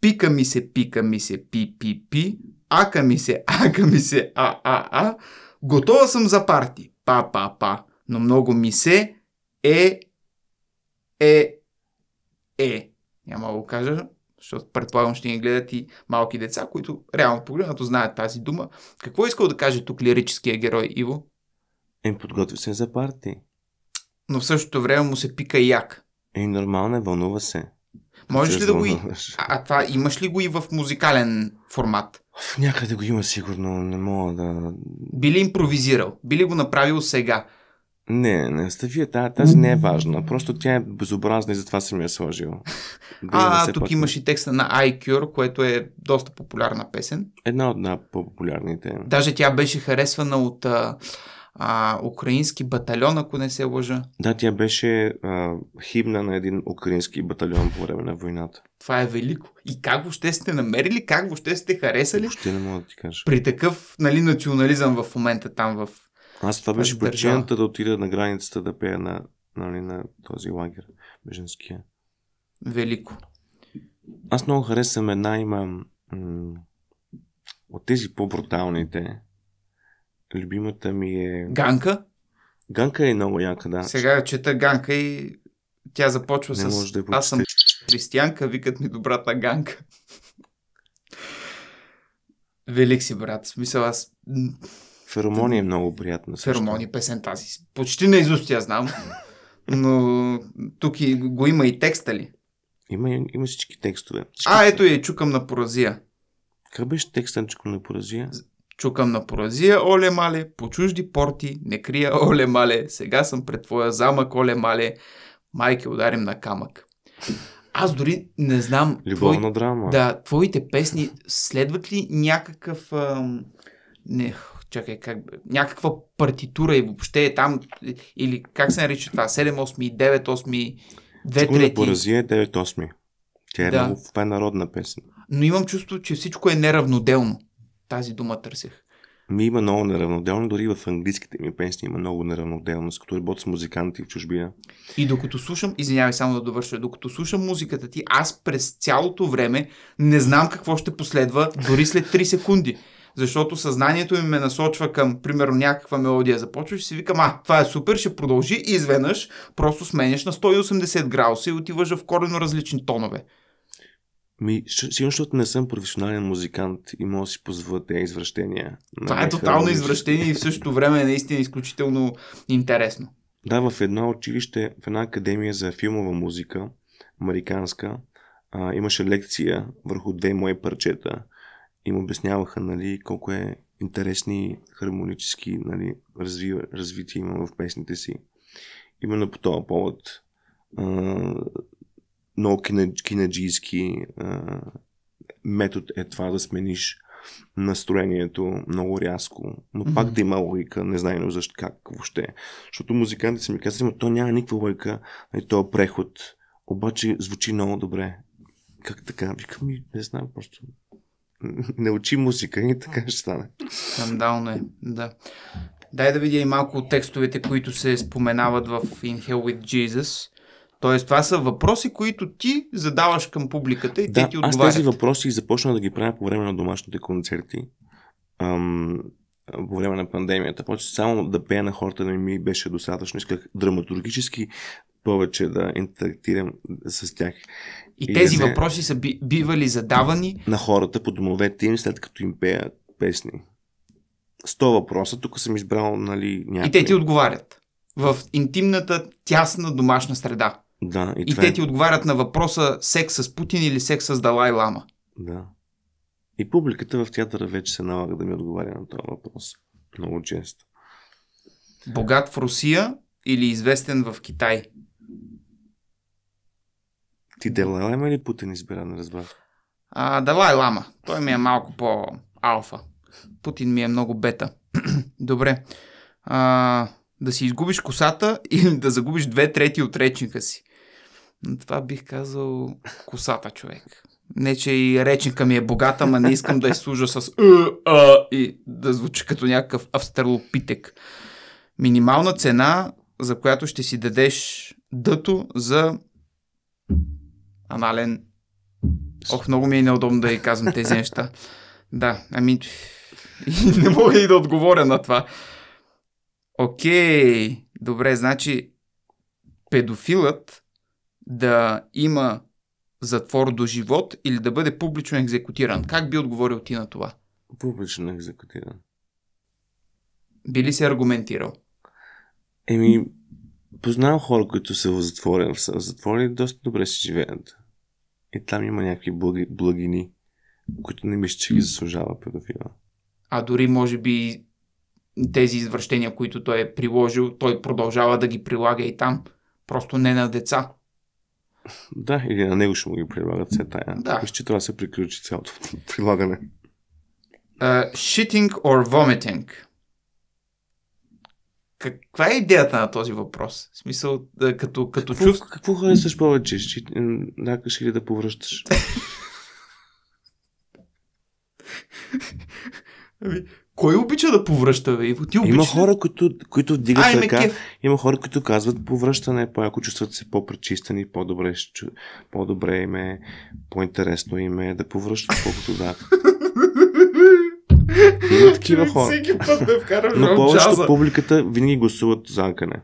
Пика ми се, пика ми се, пи, пи, пи. Ака ми се, ака ми се, а, а, а. Готова съм за парти. Па, па, па. Но много ми се е, е, е. Няма да го кажа защото предполагам ще ни гледат и малки деца, които реално погледнато знаят тази дума. Какво е искал да каже тук лирическия герой Иво?
Ем, подготви се за парти. Но в
същото време му се пика як.
Ей, нормално е, вълнува се. Можеш ли да го и...
А, а това имаш ли го и в музикален формат?
Някъде го има сигурно, не мога да... Би ли импровизирал? Би ли го направил сега? Не, не, Стафия, тази, тази не е важна. Просто тя е безобразна и затова съм я сложил. а, а тук пак... имаш
и текста на iCure, което е доста популярна песен.
Една от най-популярните. Даже
тя беше харесвана от а, а, украински батальон, ако не се лъжа.
Да, тя беше а, химна на един украински батальон по време на войната.
Това е велико. И как въобще сте намерили, как въобще сте харесали?
Въобще не мога да ти кажа. При
такъв нали, национализъм в момента там в
аз това беше държава. причината да отида на границата да пея на, нали, на този лагер, беженския. Велико. Аз много харесвам една има м- от тези по-бруталните. Любимата ми е... Ганка? Ганка е много яка, да.
Сега чета Ганка и тя започва Не с... Да Аз съм християнка, викат ми добрата Ганка. Велик си, брат. Смисъл, аз
Феромони е много приятно. Феромони
песен тази. Почти на я знам. Но тук и, го има и текста ли?
Има, има всички текстове.
Всички... А, ето е, чукам на поразия. Как беше текстът на чукам на поразия? Чукам на поразия, оле мале, по чужди порти, не крия, оле мале, сега съм пред твоя замък, оле мале, майки ударим на камък. Аз дори не знам... Любовна твой... драма. Да, твоите песни следват ли някакъв... Ам... Не, чакай, как, някаква партитура и въобще е там, или как се нарича това, 7-8, 9-8, 2-3. Поразия
е 9-8. Тя е да. много народна песен.
Но имам чувство, че всичко е неравноделно. Тази дума търсех.
Ми има много неравноделно, дори в английските ми песни има много неравноделно, с като работя с музиканти в чужбина.
И докато слушам, извинявай само да довърша, докато слушам музиката ти, аз през цялото време не знам какво ще последва дори след 3 секунди защото съзнанието ми ме насочва към, примерно, някаква мелодия. Започваш и си викам, а, това е супер, ще продължи и изведнъж просто сменяш на 180 градуса и отиваш в корено различни тонове.
Ми, сигурно, защото не съм професионален музикант и мога да си позволя тези извращения. Това е тотално
извращение и в същото време е наистина изключително интересно.
Да, в едно училище, в една академия за филмова музика, американска, а, имаше лекция върху две мои парчета – им обясняваха нали, колко е интересни хармонически нали, разви, развития има в песните си. Именно по този повод а, много кинаджийски а, метод е това да смениш настроението много рязко, но mm-hmm. пак да има логика, не знаем защо как въобще. Защото музикантите са ми казали, то няма никаква логика, и нали, то преход, обаче звучи много добре. Как така? Викам, не знам, просто не учи музика и така ще стане.
Скандално е, да. Дай да видя и малко от текстовете, които се споменават в In Hell with Jesus. Тоест, това са въпроси, които ти задаваш към публиката и да, те ти отговарят. Аз тези
въпроси започна да ги правя по време на домашните концерти. Ам, по време на пандемията. Почти само да пея на хората не ми беше достатъчно. Исках драматургически повече да интерактирам с тях. И тези не,
въпроси са бивали задавани
на хората по домовете им, след като им пеят песни. Сто въпроса, тук съм избрал, нали, някакви. И те ти
отговарят. В интимната, тясна домашна среда.
Да, и, и те е- ти
отговарят на въпроса секс с Путин или секс с Далай Лама.
Да. И публиката в театъра вече се налага да ми отговаря на този въпрос. Много често.
Богат в Русия или известен в Китай?
Ти Далай Лама или Путин избира, не разбрах?
А, Далай Лама. Той ми е малко по-алфа. Путин ми е много бета. Добре. А, да си изгубиш косата или да загубиш две трети от речника си. Но това бих казал косата, човек. Не, че и речника ми е богата, ма не искам да я служа с «Е, а, и да звучи като някакъв австралопитек. Минимална цена, за която ще си дадеш дъто за анален. Ох, много ми е неудобно да й казвам тези неща. Да, ами не мога и да отговоря на това. Окей, добре, значи педофилът да има затвор до живот или да бъде публично екзекутиран. Как би отговорил ти на това?
Публично екзекутиран.
Би ли се аргументирал?
Еми, познавам хора, които са в затвора. В затвора доста добре си живеят. И там има някакви благи, благини, които не мисля, че ги заслужава педофила.
А дори, може би, тези извръщения, които той е приложил, той продължава да ги прилага и там. Просто не на деца.
Да, или на него ще му ги прилагат все тая. Да. Мисля, че това се приключи цялото прилагане.
Uh, shitting or vomiting. Каква е идеята на този въпрос? В смисъл, като, като какво, чувство...
Какво харесваш повече? Накаш или да повръщаш? Ами, кой обича да повръща, бе? Ти обича... Има хора, които, които вдигат Ай, ръка. Кеф. Има хора, които казват повръщане по-яко, чувстват се по-пречистени, по-добре, по-добре им е, по-интересно им е да повръщат, колкото да. Има такива хора. Всеки път ме вкараш Но повечето публиката винаги гласуват за анкане.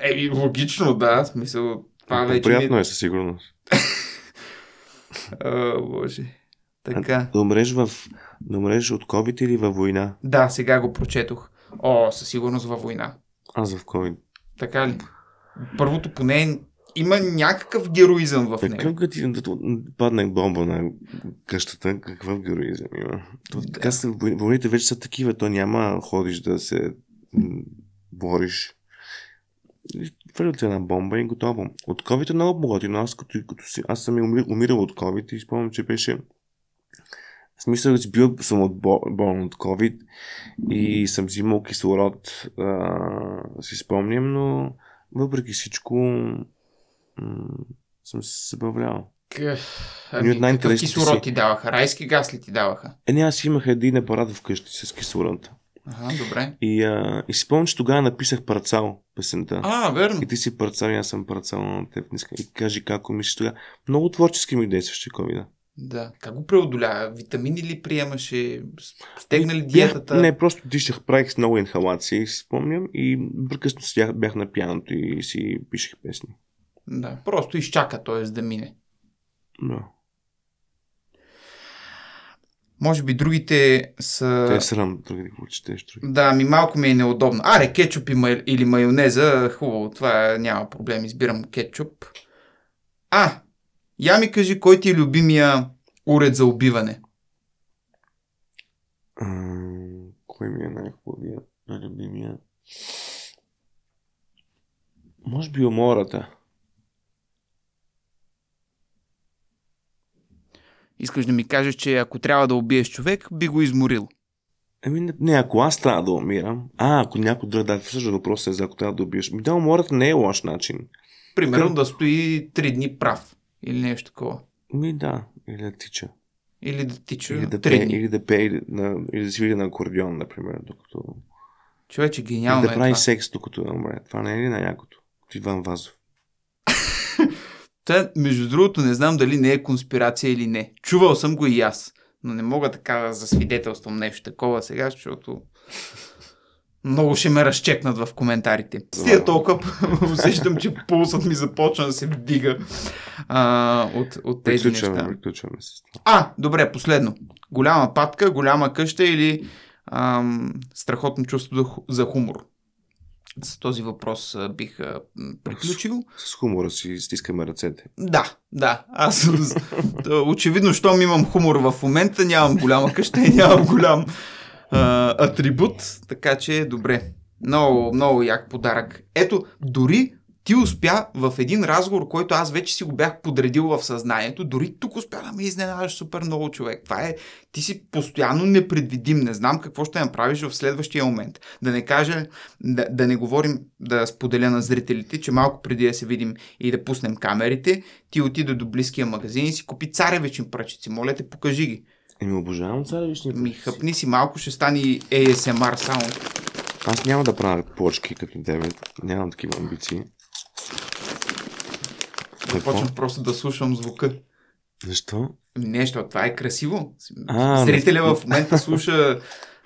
Еми, логично, да. Смисъл, това ами, вече... Приятно е със сигурност. О, боже.
Така. Да умреш, в... да умреш от COVID или във война?
Да, сега го прочетох. О, със сигурност във война. Аз в COVID. Така ли? Първото поне има някакъв героизъм в е, него. Какъв героизъм? Да
падне бомба на къщата, какъв героизъм има? То, да. Така са, войните вече са такива, то няма ходиш да се бориш. Хвърлят една бомба и готово. От COVID е много но Аз, като, като си, аз съм умир, умирал от COVID и спомням, че беше в смисъл, че бил съм от болен от COVID и съм взимал кислород, а, си спомням, но въпреки всичко съм се събавлявал. Къ... Ами, от какъв кислород си... ти
даваха? Райски газ ли ти даваха?
Е, не, аз имах един апарат вкъщи с кислород. Ага, добре. И, а, и си помня, че тогава написах парцал песента. А, верно. И ти си парцал, и аз съм парцал на теб. И кажи как мислиш тогава. Много творчески ми действаше ковида.
Да. Как го преодоля? Витамини ли приемаше? Стегна ли диетата?
не, просто дишах, правих с много инхалации, си спомням. И прекъсно бях на пианото и си пишех песни.
Да, просто изчака, т.е. да мине.
Да. Може би другите
са... Те е срам, другите го четеш. Други. Е да, ми малко ми е неудобно. Аре, кетчуп или майонеза, хубаво, това е, няма проблем, избирам кетчуп. А, я ми кажи, кой ти е любимия уред за убиване? А,
кой ми е най-хубавия, най-любимия? Може би умората.
Искаш да ми кажеш, че ако трябва да убиеш човек, би го изморил.
Ами не, не, ако аз трябва да умирам, а ако някой друг, да, всъщност въпросът е за ако трябва да убиеш. Ми да, уморът не е лош начин.
Примерно Към... да стои три дни прав или нещо такова.
Ми да, или да тича. Или да тича или да пее, дни. Или да пее, или, на, или да свири на акордеон, например, докато... Човече, гениално или да е прави това. секс, докато е умре. Това не е ли на някото? Иван Вазов.
Това, между другото, не знам дали не е конспирация или не. Чувал съм го и аз, но не мога така да засвидетелствам нещо такова сега, защото много ще ме разчекнат в коментарите. С тия толкова усещам, че пулсът ми започна да се вдига а, от,
от тези приключваме, неща. Приключваме с
А, добре, последно. Голяма патка, голяма къща или ам, страхотно чувство за хумор с този въпрос
бих приключил. С, с хумора си стискаме ръцете.
Да, да. Аз очевидно, щом имам хумор в момента, нямам голяма къща и нямам голям а, атрибут, така че е добре. Много, много як подарък. Ето, дори ти успя в един разговор, който аз вече си го бях подредил в съзнанието, дори тук успя да ме изненадаш супер много човек. Това е, ти си постоянно непредвидим, не знам какво ще направиш в следващия момент. Да не кажа, да, да не говорим, да споделя на зрителите, че малко преди да се видим и да пуснем камерите, ти отиде до близкия магазин и си купи царевични пръчици. Моля те, покажи ги. Еми, обожавам царевични пръчици. Ми хъпни си малко, ще стане ASMR само.
Аз няма да правя плочки като тебе, нямам такива амбиции. Започвам
просто да слушам звука. Защо? Нещо, това е красиво. А, Зрителя в момента слуша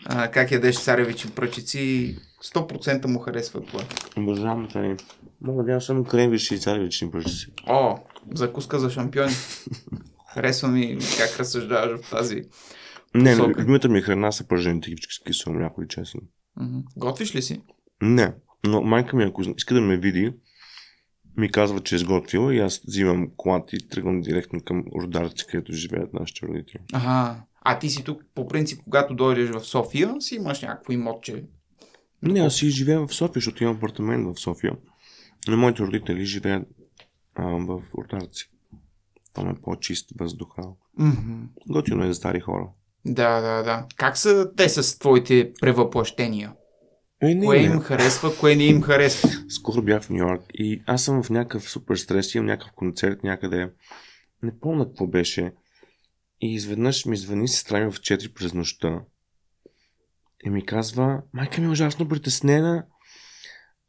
а, как ядеш и пръчици 100% му харесва това.
Обожавам цари. Мога да ям само кренвиши и царевични пръчици.
О, закуска за шампиони. Харесва ми как разсъждаваш в тази Не, но
любимата ми храна са пържените кипчики с кисело мляко и честно.
Готвиш ли си?
Не, но майка ми ако иска да ме види, ми казва, че е сготвила и аз взимам колата и тръгвам директно към Рударци, където живеят нашите родители.
Ага. А ти си тук, по принцип, когато дойдеш в София, си имаш някакво имотче?
Не, аз си живея в София, защото имам апартамент в София. Но моите родители живеят а, в Рударци. Там е по-чист въздуха. Готино е за стари хора.
Да, да, да. Как са те с твоите превъплъщения? Не, не, кое не. им харесва, кое не им харесва.
Скоро бях в Нью Йорк и аз съм в някакъв супер стрес, имам някакъв концерт някъде. Не помня какво беше. И изведнъж ми звъни сестра ми в 4 през нощта. И ми казва, майка ми е ужасно притеснена.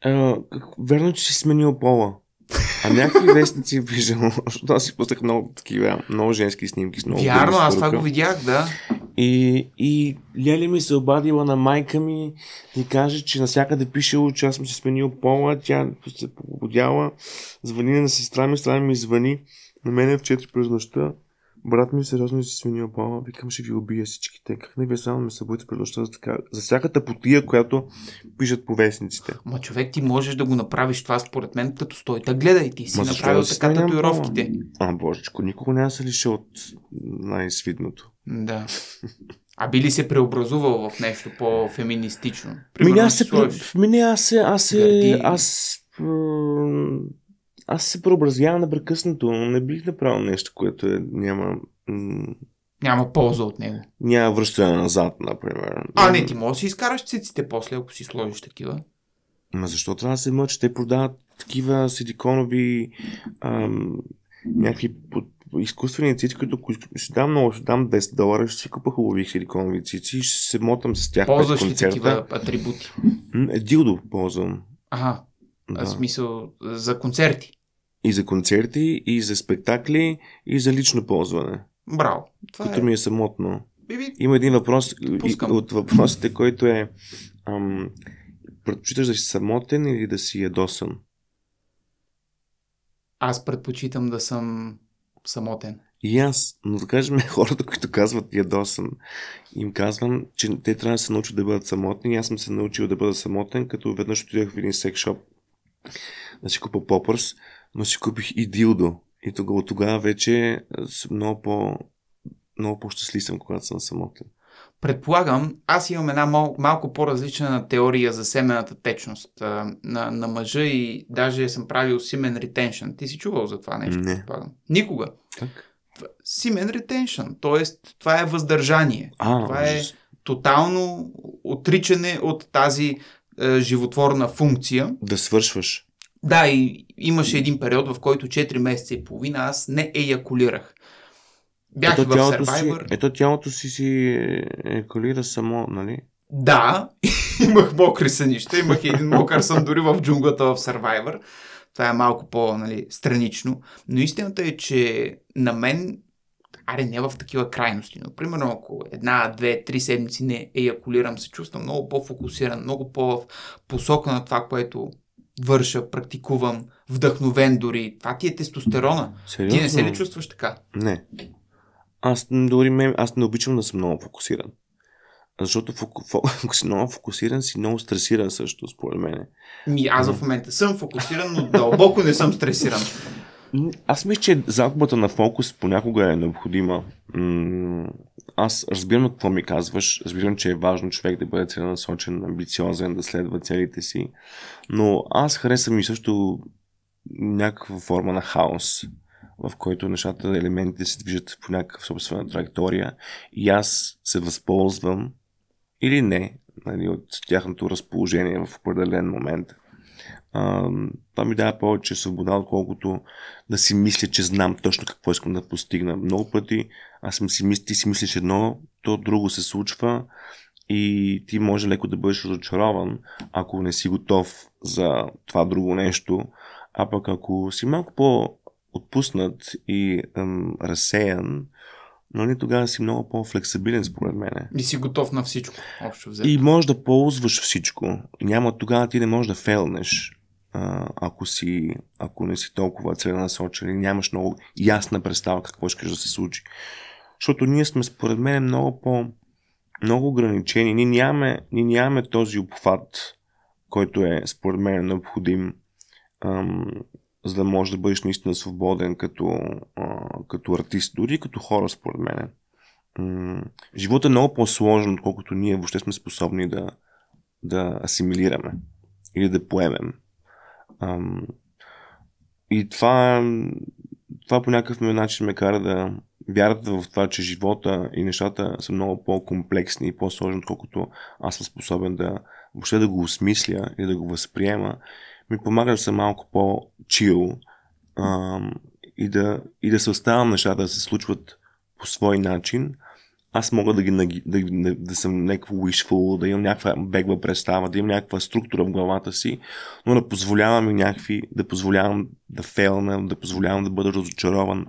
А, верно, че си сменил пола. А някакви вестници виждам, защото аз си пуснах много такива, много женски снимки с много Вярно, аз това го видях, да. И, и Лели ми се обадила на майка ми и каже, че насякъде пише, че аз съм се сменил пола, тя се погодяла, звъни на сестра ми, сестра ми звъни на мене в 4 през нощта. Брат ми сериозно си сменил пола, викам, ще ви убия всичките. Как не вие само ме събудите през нощта за, така, за всяката потия, която пишат по вестниците.
Ма човек, ти можеш да го направиш това според мен, като стои. Та гледай, ти си Ма направил така татуировките.
А, божечко, никога няма се лиша от най-свидното.
Да. А би ли се преобразувал в нещо по-феминистично? Примерно, аз се,
мине, аз се, аз се, аз, аз се преобразявам непрекъснато, но не бих направил нещо, което е, няма...
Няма полза от него.
Няма връщане назад, например. А, не, ти
можеш да си изкараш циците после, ако си сложиш такива.
Ма защо трябва да се мъчат? Те продават такива силиконови ам, някакви под изкуствени цици, които ако ще дам много, ще дам 10 долара, ще си купа хубави силиконови цици и ще се мотам с тях Ползваш ли такива атрибути? Е, дилдо ползвам. Ага, да. в смисъл за концерти. И за концерти, и за спектакли, и за лично ползване. Браво. Това като е... ми е самотно. Биби... Има един въпрос Пускам. от въпросите, който е ам, предпочиташ да си самотен или да си ядосан?
Аз предпочитам да съм самотен.
И аз, но да кажем, хората, които казват ядосан, им казвам, че те трябва да се научат да бъдат самотни. Аз съм се научил да бъда самотен, като веднъж отидох в един секшоп да си купа попърс, но си купих и дилдо. И тогава, тогава вече съм много по много по-щастлив съм, когато съм самотен.
Предполагам, аз имам една мал, малко по-различна теория за семената течност а, на, на мъжа и даже съм правил семен ретеншън. Ти си чувал за това нещо? Не. Предполагам. Никога. Как? Семен ретеншън, т.е. това е въздържание. А, това е жест. тотално отричане от тази е, животворна функция. Да свършваш. Да, и имаше един период, в който 4 месеца и половина аз не еякулирах. Бях ето, в Survivor. Си,
ето тялото си си е, еколира само, нали?
Да, имах мокри сънища, имах един мокър сън дори в джунглата в Survivor. Това е малко по-странично. Нали, но истината е, че на мен, аре не в такива крайности, но примерно ако една, две, три седмици не еякулирам, се чувствам много по-фокусиран, много по-в посока на това, което върша, практикувам, вдъхновен дори. Това ти е тестостерона. Сериозно? Ти не се ли чувстваш така?
Не. Аз дори ме, аз не обичам да съм много фокусиран. Защото ако си много фокусиран си, много стресиран също, според мен. Ми, аз в
момента съм фокусиран, но дълбоко не съм стресиран.
Аз мисля, че загубата на фокус понякога е необходима. Аз разбирам какво ми казваш, разбирам, че е важно човек да бъде целенасочен, амбициозен, да следва целите си, но аз харесвам и също някаква форма на хаос в който нещата, елементите се движат по някаква собствена траектория и аз се възползвам или не нали, от тяхното разположение в определен момент. А, това ми дава повече свобода, отколкото да си мисля, че знам точно какво искам да постигна. Много пъти аз съм си, мисля, ти си мислиш едно, то друго се случва и ти може леко да бъдеш разочарован, ако не си готов за това друго нещо. А пък ако си малко по отпуснат и ам, разсеян, но не тогава си много по-флексибилен, според мен. И си готов на всичко, общо взето. И можеш да ползваш всичко. Няма тогава ти не можеш да фейлнеш, а, ако, си, ако не си толкова целенасочен и нямаш много ясна представа какво искаш да се случи. Защото ние сме, според мен, много по- много ограничени. Ние нямаме, ние нямаме този обхват, който е, според мен, необходим ам, за да можеш да бъдеш наистина свободен като, а, като артист, дори като хора, според мен. Живота животът е много по-сложен, отколкото ние въобще сме способни да, да асимилираме или да поемем. Ам, и това, това по някакъв начин ме кара да вярвате в това, че живота и нещата са много по-комплексни и по-сложни, отколкото аз съм способен да въобще да го осмисля и да го възприема ми помага да съм малко по-чил а, и, да, и да се оставам нещата да се случват по свой начин. Аз мога да, ги, да, да, да съм някакво wishful, да имам някаква бегва представа, да имам някаква структура в главата си, но да позволявам и някакви, да позволявам да фейлна, да позволявам да бъда разочарован,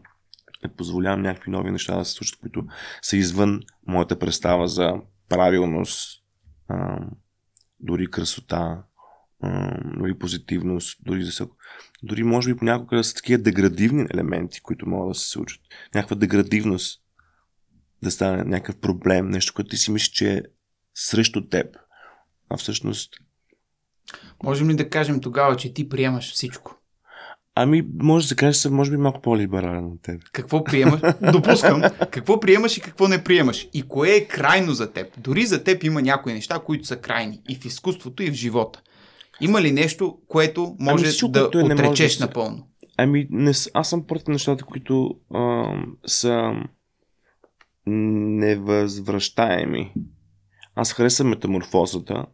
да позволявам някакви нови неща да се случат, които са извън моята представа за правилност, а, дори красота, нали, дори позитивност, дори, за, дори може би понякога са такива деградивни елементи, които могат да се случат. Някаква деградивност да стане някакъв проблем, нещо, което ти си мислиш, че е срещу теб, а всъщност...
Можем ли да кажем тогава, че ти
приемаш всичко? Ами, може да се каже, съм, може би малко по-либерален от теб. Какво приемаш? Допускам.
Какво приемаш и какво не приемаш? И кое е крайно за теб? Дори за теб има някои неща, които са крайни. И в изкуството, и в живота. Има ли нещо, което може ами да което е, отречеш може да се... напълно?
Ами, не, аз съм против нещата, които а, са невъзвръщаеми. Аз харесвам метаморфозата,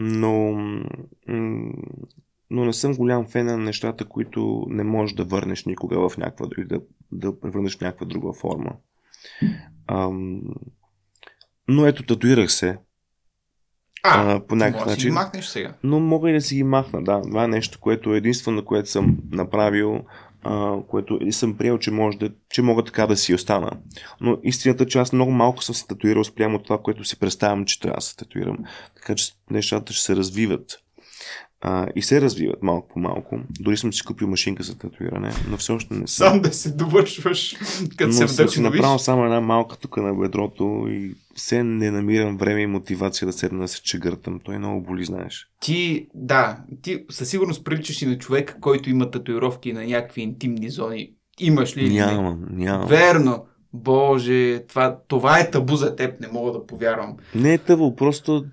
но, но не съм голям фен на нещата, които не можеш да върнеш никога в някаква и да, да превърнеш в някаква друга форма. Ам, но ето, татуирах се а, а, по някакъв начин. Да си ги махнеш сега. Но мога и да си ги махна, да. Това е нещо, което е единствено, което съм направил, а, което и съм приел, че, може да, че мога така да си остана. Но истината, че аз много малко съм се татуирал спрямо това, което си представям, че трябва да се татуирам. Така че нещата ще се развиват а, и се развиват малко по малко. Дори съм си купил машинка за татуиране, но все още не съм. Сам да се довършваш, като се вдъхновиш. съм направил само една малка тук на бедрото и все не намирам време и мотивация да седна да се чегъртам. Той много боли, знаеш.
Ти, да, ти със сигурност приличаш и на човек, който има татуировки на някакви интимни зони. Имаш ли? Нямам, нямам. Верно. Боже, това, това е табу за теб, не мога да повярвам.
Не е табу, просто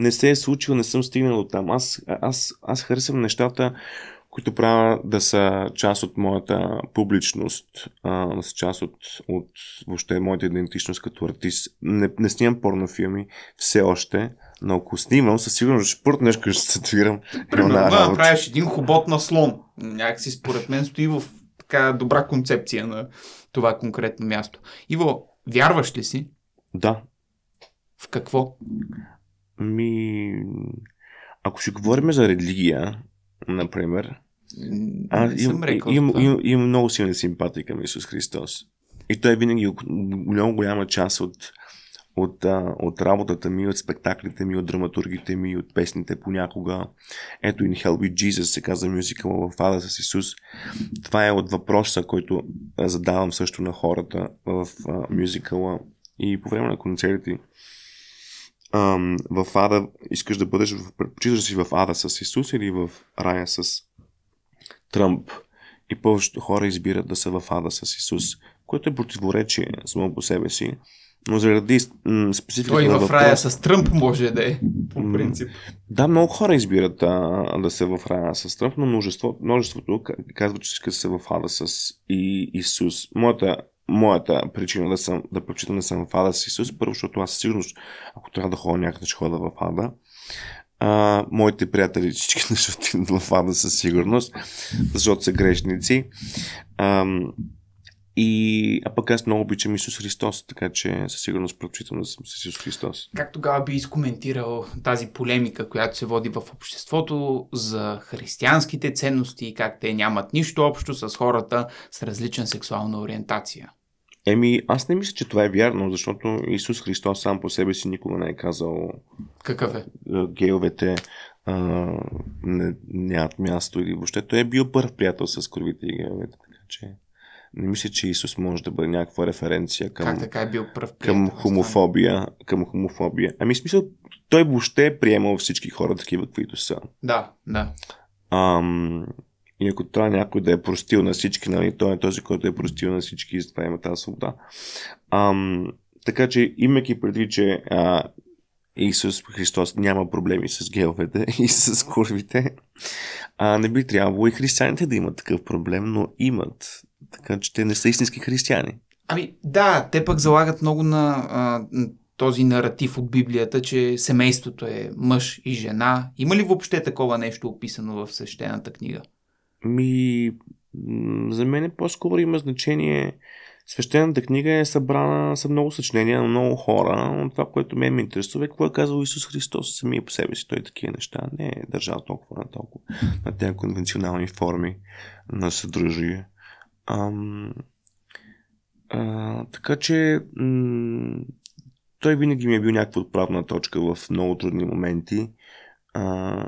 не се е случило, не съм стигнал от там. Аз, аз, аз харесвам нещата, които правя да са част от моята публичност, а, да са част от, от въобще моята идентичност като артист. Не, не снимам порнофилми все още, но ако снимам, със сигурност ще пърт нещо ще се твирам. Примерно, да,
правиш един хобот на слон. Някакси според мен стои в така добра концепция на това конкретно място. Иво, вярваш ли си? Да. В какво?
Ми... Ако ще говорим за религия, например, а, не съм рекал им, им, им, им много силна симпатия към Исус Христос. И той винаги много голяма част от от, а, от работата ми, от спектаклите ми, от драматургите ми, от песните понякога. Ето In Hell with Jesus се казва мюзикъл в Ада с Исус. Това е от въпроса, който задавам също на хората в а, мюзикъла и по време на концерти. Ам, в Ада искаш да бъдеш, предпочиташ си в Ада с Исус или в Рая с Тръмп. И повечето хора избират да са в Ада с Исус, което е противоречие само по себе си но заради специфика. спецификата Той на въпрос... в рая с
Тръмп може да е, по принцип.
Да, много хора избират а, да се в рая с Тръмп, но множество, множеството казва, че иска да са в ада с и, Исус. Моята моята причина да, съм, да прочитам да съм в Ада с Исус, първо, защото аз сигурност, ако трябва да ходя някъде, ще хода в Ада. А, моите приятели, всички ще отидат в Ада със сигурност, защото са грешници. А, и, а пък аз много обичам Исус Христос, така че със сигурност предпочитам да съм с Исус Христос.
Как тогава би изкоментирал тази полемика, която се води в обществото за християнските ценности и как те нямат нищо общо с хората с различна сексуална ориентация?
Еми, аз не мисля, че това е вярно, защото Исус Христос сам по себе си никога не е казал Какъв е? гейовете а, не, нямат място или въобще. Той е бил първ приятел с кровите и гейовете, така че не мисля, че Исус може да бъде някаква референция към, как така
е бил пръв към
хомофобия. Към хомофобия. Ами, смисъл, той въобще е приемал всички хора такива, каквито са.
Да, да.
Ам, и ако трябва някой да е простил на всички, нали, той е този, който е простил на всички и затова има тази свобода. Ам, така че, имайки предвид, че а, Исус Христос няма проблеми с геовете и с курвите, а, не би трябвало и християните да имат такъв проблем, но имат. Така че те не са истински християни.
Ами да, те пък залагат много на а, този наратив от Библията, че
семейството
е мъж и жена. Има ли въобще такова нещо описано в свещената
книга? Ми, за мен по-скоро има значение. Свещената книга е събрана с много съчинения на много хора, но това, което ме ме интересува е какво е казал Исус Христос самия по себе си. Той такива неща не е държал толкова на толкова на тези конвенционални форми на съдружие. Ам, а, така че м- той винаги ми е бил някаква отправна точка в много трудни моменти. А,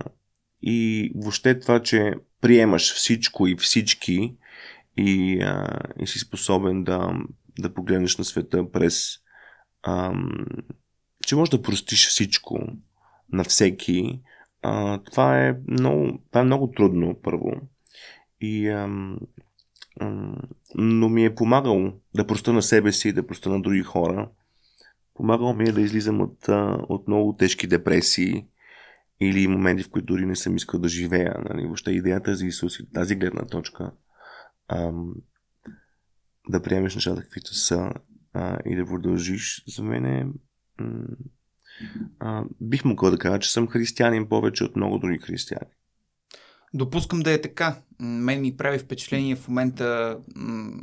и въобще това, че приемаш всичко и всички и, а, и си способен да, да погледнеш на света през... А, че можеш да простиш всичко на всеки, а, това, е много, това е много трудно първо. И, А, но ми е помагало да проста на себе си и да проста на други хора. Помагало ми е да излизам от, от много тежки депресии или моменти, в които дори не съм искал да живея. Нали? Въобще идеята за Исус и тази гледна точка ам, да приемеш нещата, каквито са а, и да продължиш, за мен е... бих могъл да кажа, че съм християнин повече от много други християни.
Допускам да е така. Мен ми прави впечатление в момента м-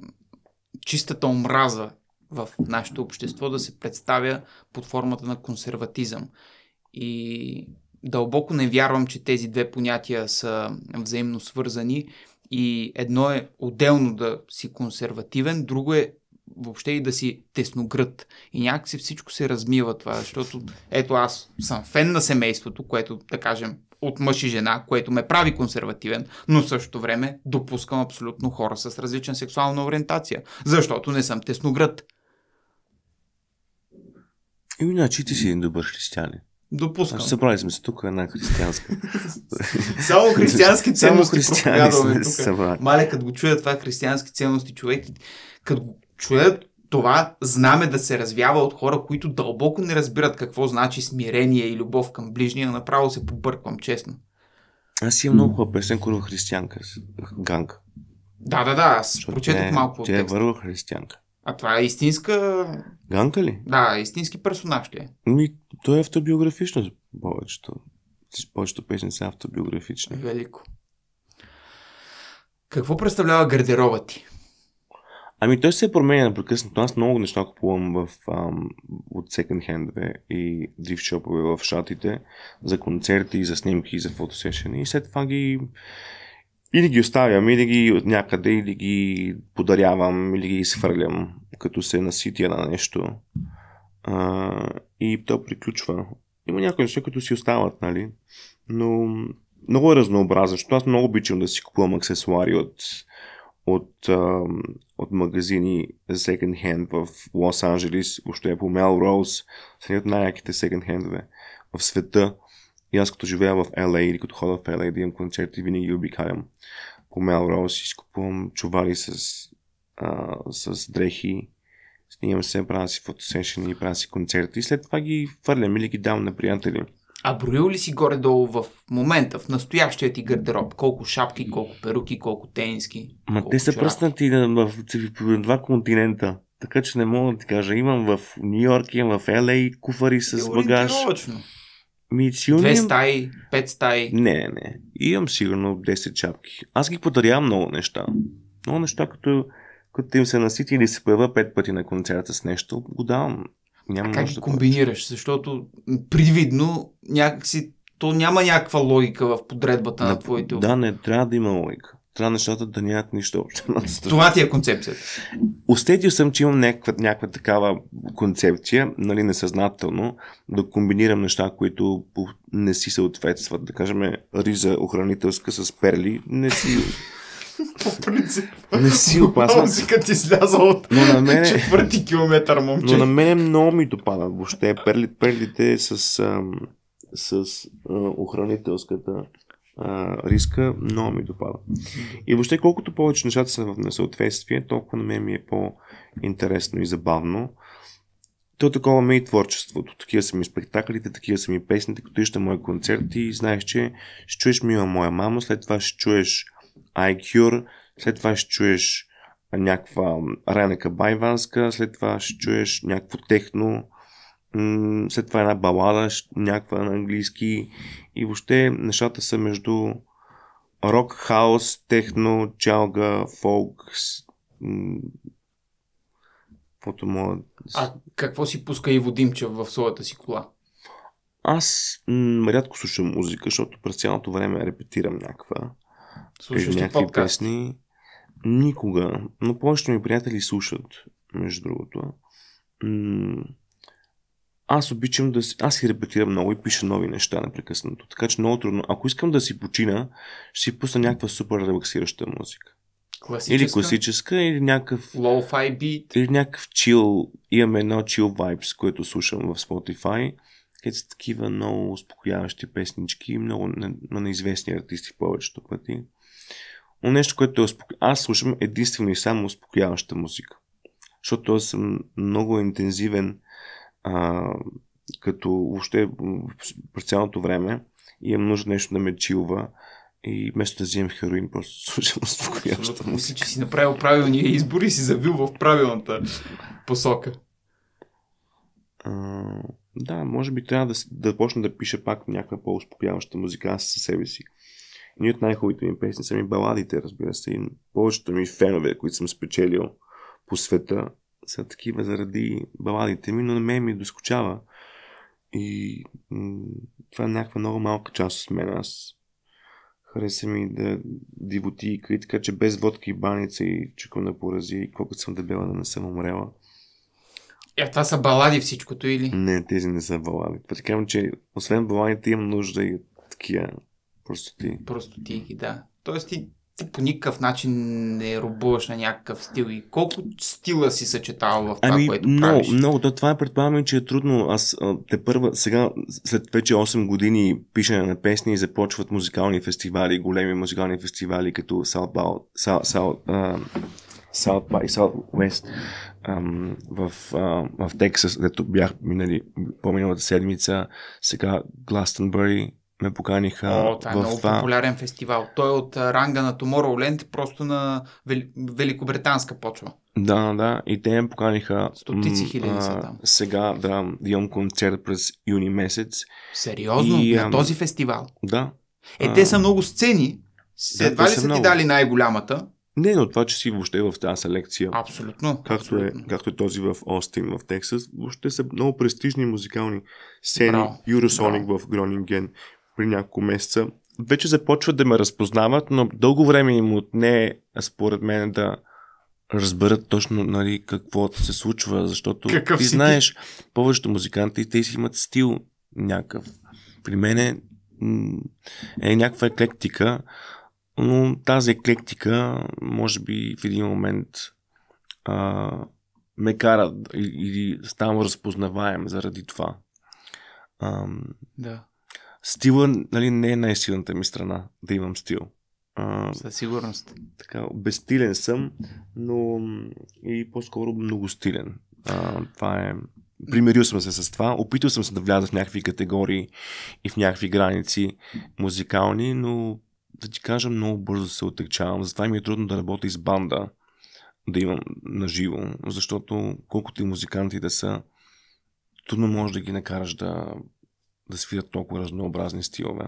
чистата омраза в нашето общество да се представя под формата на консерватизъм. И дълбоко не вярвам, че тези две понятия са взаимно свързани и едно е отделно да си консервативен, друго е въобще и да си тесногръд. И някакси всичко се размива това, защото ето аз съм фен на семейството, което, да кажем, от мъж и жена, което ме прави консервативен, но също време допускам абсолютно хора с различна сексуална ориентация, защото не съм
тесногръд. И иначе ти си един добър християнин. Допускам. Ще значи събрали сме се тук една християнска. Само християнски ценности Само християни тук.
Мале, като го чуят това е християнски ценности човеки, като го чуят, това знаме да се развява от хора, които дълбоко не разбират какво значи смирение и любов към ближния, направо се побърквам, честно.
Аз имам много хубава песен, която християнка, Ганг. Да, да, да, аз прочетох е, малко от Тя е върва християнка.
А това е истинска... Ганка ли? Да, истински персонаж ли е?
Ми, то е автобиографично повечето. Повечето песни са автобиографични.
Велико. Какво представлява гардероба
ти? Ами той се променя напрекъснато. Аз много неща купувам в, ам, от second хендове и дрифт в шатите за концерти, за снимки, за фотосешени. И след това ги или ги оставям, или ги от някъде, или ги подарявам, или ги изхвърлям, като се наситя на нещо. А, и то приключва. Има някои неща, които си остават, нали? Но много е разнообразно, защото аз много обичам да си купувам аксесуари от от, а, от магазини second hand в Лос Анджелис, още е по Мелроуз, са едни от най-яките second handове в света. И аз като живея в LA или като хода в LA да имам концерти, винаги обикалям по Мелроуз и изкупувам чували с, а, с дрехи, снимам се, правя си фотосешени и правя си концерти и след това ги хвърлям или ги дам на приятели.
А броил ли си горе-долу в момента, в настоящия ти гардероб? Колко шапки, колко перуки, колко тениски? Ма колко те са
пръснати в, на два континента. Така че не мога да ти кажа. Имам в Нью Йорк, имам в Л.А. куфари с е, багаж. Ми, Две стаи, пет стаи. Не, не, не. Имам сигурно 10 чапки. Аз ги подарявам много неща. Много неща, като, като им се насити или се поява пет пъти на концерта с нещо, го давам. Няма как ги комбинираш? Повече.
Защото привидно някакси то няма някаква
логика в подредбата на, на твоите... Да, не трябва да има логика. Трябва нещата да нямат нищо общо. Това ти е концепцията. Остетил съм, че имам някаква, някаква такава концепция, нали, несъзнателно, да комбинирам неща, които не си съответстват. Да кажем, риза охранителска с перли не си по принцип. Не си опасна. ти сляза от но на мен... Е- четвърти километър, момче. Но на мен е много ми допадат въобще перли, перлите с, ам, с охранителската а, риска, много ми допада. И въобще колкото повече нещата са в несъответствие, толкова на мен ми е по-интересно и забавно. То такова ме и творчеството. Такива са ми спектаклите, такива са ми песните, като ища мои концерти и знаеш, че ще чуеш мила моя мама, след това ще чуеш iCure, след това ще чуеш някаква ранека байванска, след това ще чуеш някакво техно, след това една балада, някаква на английски и въобще нещата са между рок, хаос, техно, чалга, фолк, каквото мога...
А какво си пуска и Димчев в своята си кола?
Аз м- рядко слушам музика, защото през цялото време репетирам някаква. Слушаш някакви подкаст? песни. Никога. Но повечето ми приятели слушат, между другото. аз обичам да си... Аз си репетирам много и пиша нови неща непрекъснато. Така че много трудно. Ако искам да си почина, ще си пусна някаква супер релаксираща музика.
Класическа? Или класическа,
или някакъв... Low-fi beat? Или някакъв чил. Имам едно чил vibes, което слушам в Spotify. Където са такива много успокояващи песнички, много на, на неизвестни артисти повечето пъти но нещо, което е успоко... Аз слушам единствено и само успокояваща музика. Защото аз съм много интензивен а, като въобще през цялото време и имам нужда нещо да ме чилва и вместо да взимам хероин, просто слушам успокояваща музика. Мисля, че
си направил правилния избор и си завил в правилната
посока. А, да, може би трябва да, да почна да пиша пак някаква по-успокояваща музика аз със себе си. Едни от най-хубавите ми песни са ми баладите, разбира се. И повечето ми фенове, които съм спечелил по света, са такива заради баладите ми, но на мен ми доскочава. И това е някаква много малка част от мен. Аз хареса ми да дивоти и кри, така че без водка и баница и чукам на порази и колкото съм дебела да не съм умрела.
Е, това са балади всичкото или?
Не, тези не са балади. Така че освен баладите имам нужда и такива Просто ти.
ти ги да. Тоест ти, ти по никакъв начин не рубуваш на някакъв стил и колко стила си съчетава в това, ами, което много,
правиш? Много, то това е предполагаме, че е трудно. Аз те първа, сега след вече 8 години пишене на песни започват музикални фестивали, големи музикални фестивали като South by, South, South, uh, South by Southwest um, в, uh, в Тексас, където бях минали по-миналата седмица, сега Гластенбъри, ме поканиха. О, това е в много това.
популярен фестивал. Той е от ранга на Tomorrowland, просто на вел... великобританска почва.
Да, да, и те ме поканиха. Стотици хиляди са там. Сега да имам концерт през юни месец. Сериозно? И, на този фестивал? Да. Е, те са
много сцени. Да, Едва ли са, много. ти дали най-голямата?
Не, но това, че си въобще в тази селекция. Абсолютно. Както, е, абсолютно. Е, както е този в Остин, в Тексас, въобще са много престижни музикални сцени. Юрисоник Юросоник в Гронинген, при няколко месеца, вече започват да ме разпознават, но дълго време им отне, според мен, да разберат точно нали, какво се случва, защото Какъв ти знаеш, ти? повечето музиканти, те си имат стил някакъв. При мен е, е някаква еклектика, но тази еклектика, може би в един момент а, ме кара или ставам разпознаваем заради това. А, да стила нали, не е най-силната ми страна да имам стил. А, Със сигурност. Така, безстилен съм, но и по-скоро многостилен. А, това е... Примерил съм се с това, опитал съм се да вляза в някакви категории и в някакви граници музикални, но да ти кажа, много бързо се отекчавам. Затова ми е трудно да работя с банда, да имам наживо, защото колкото и музиканти да са, трудно може да ги накараш да да свирят толкова разнообразни стилове.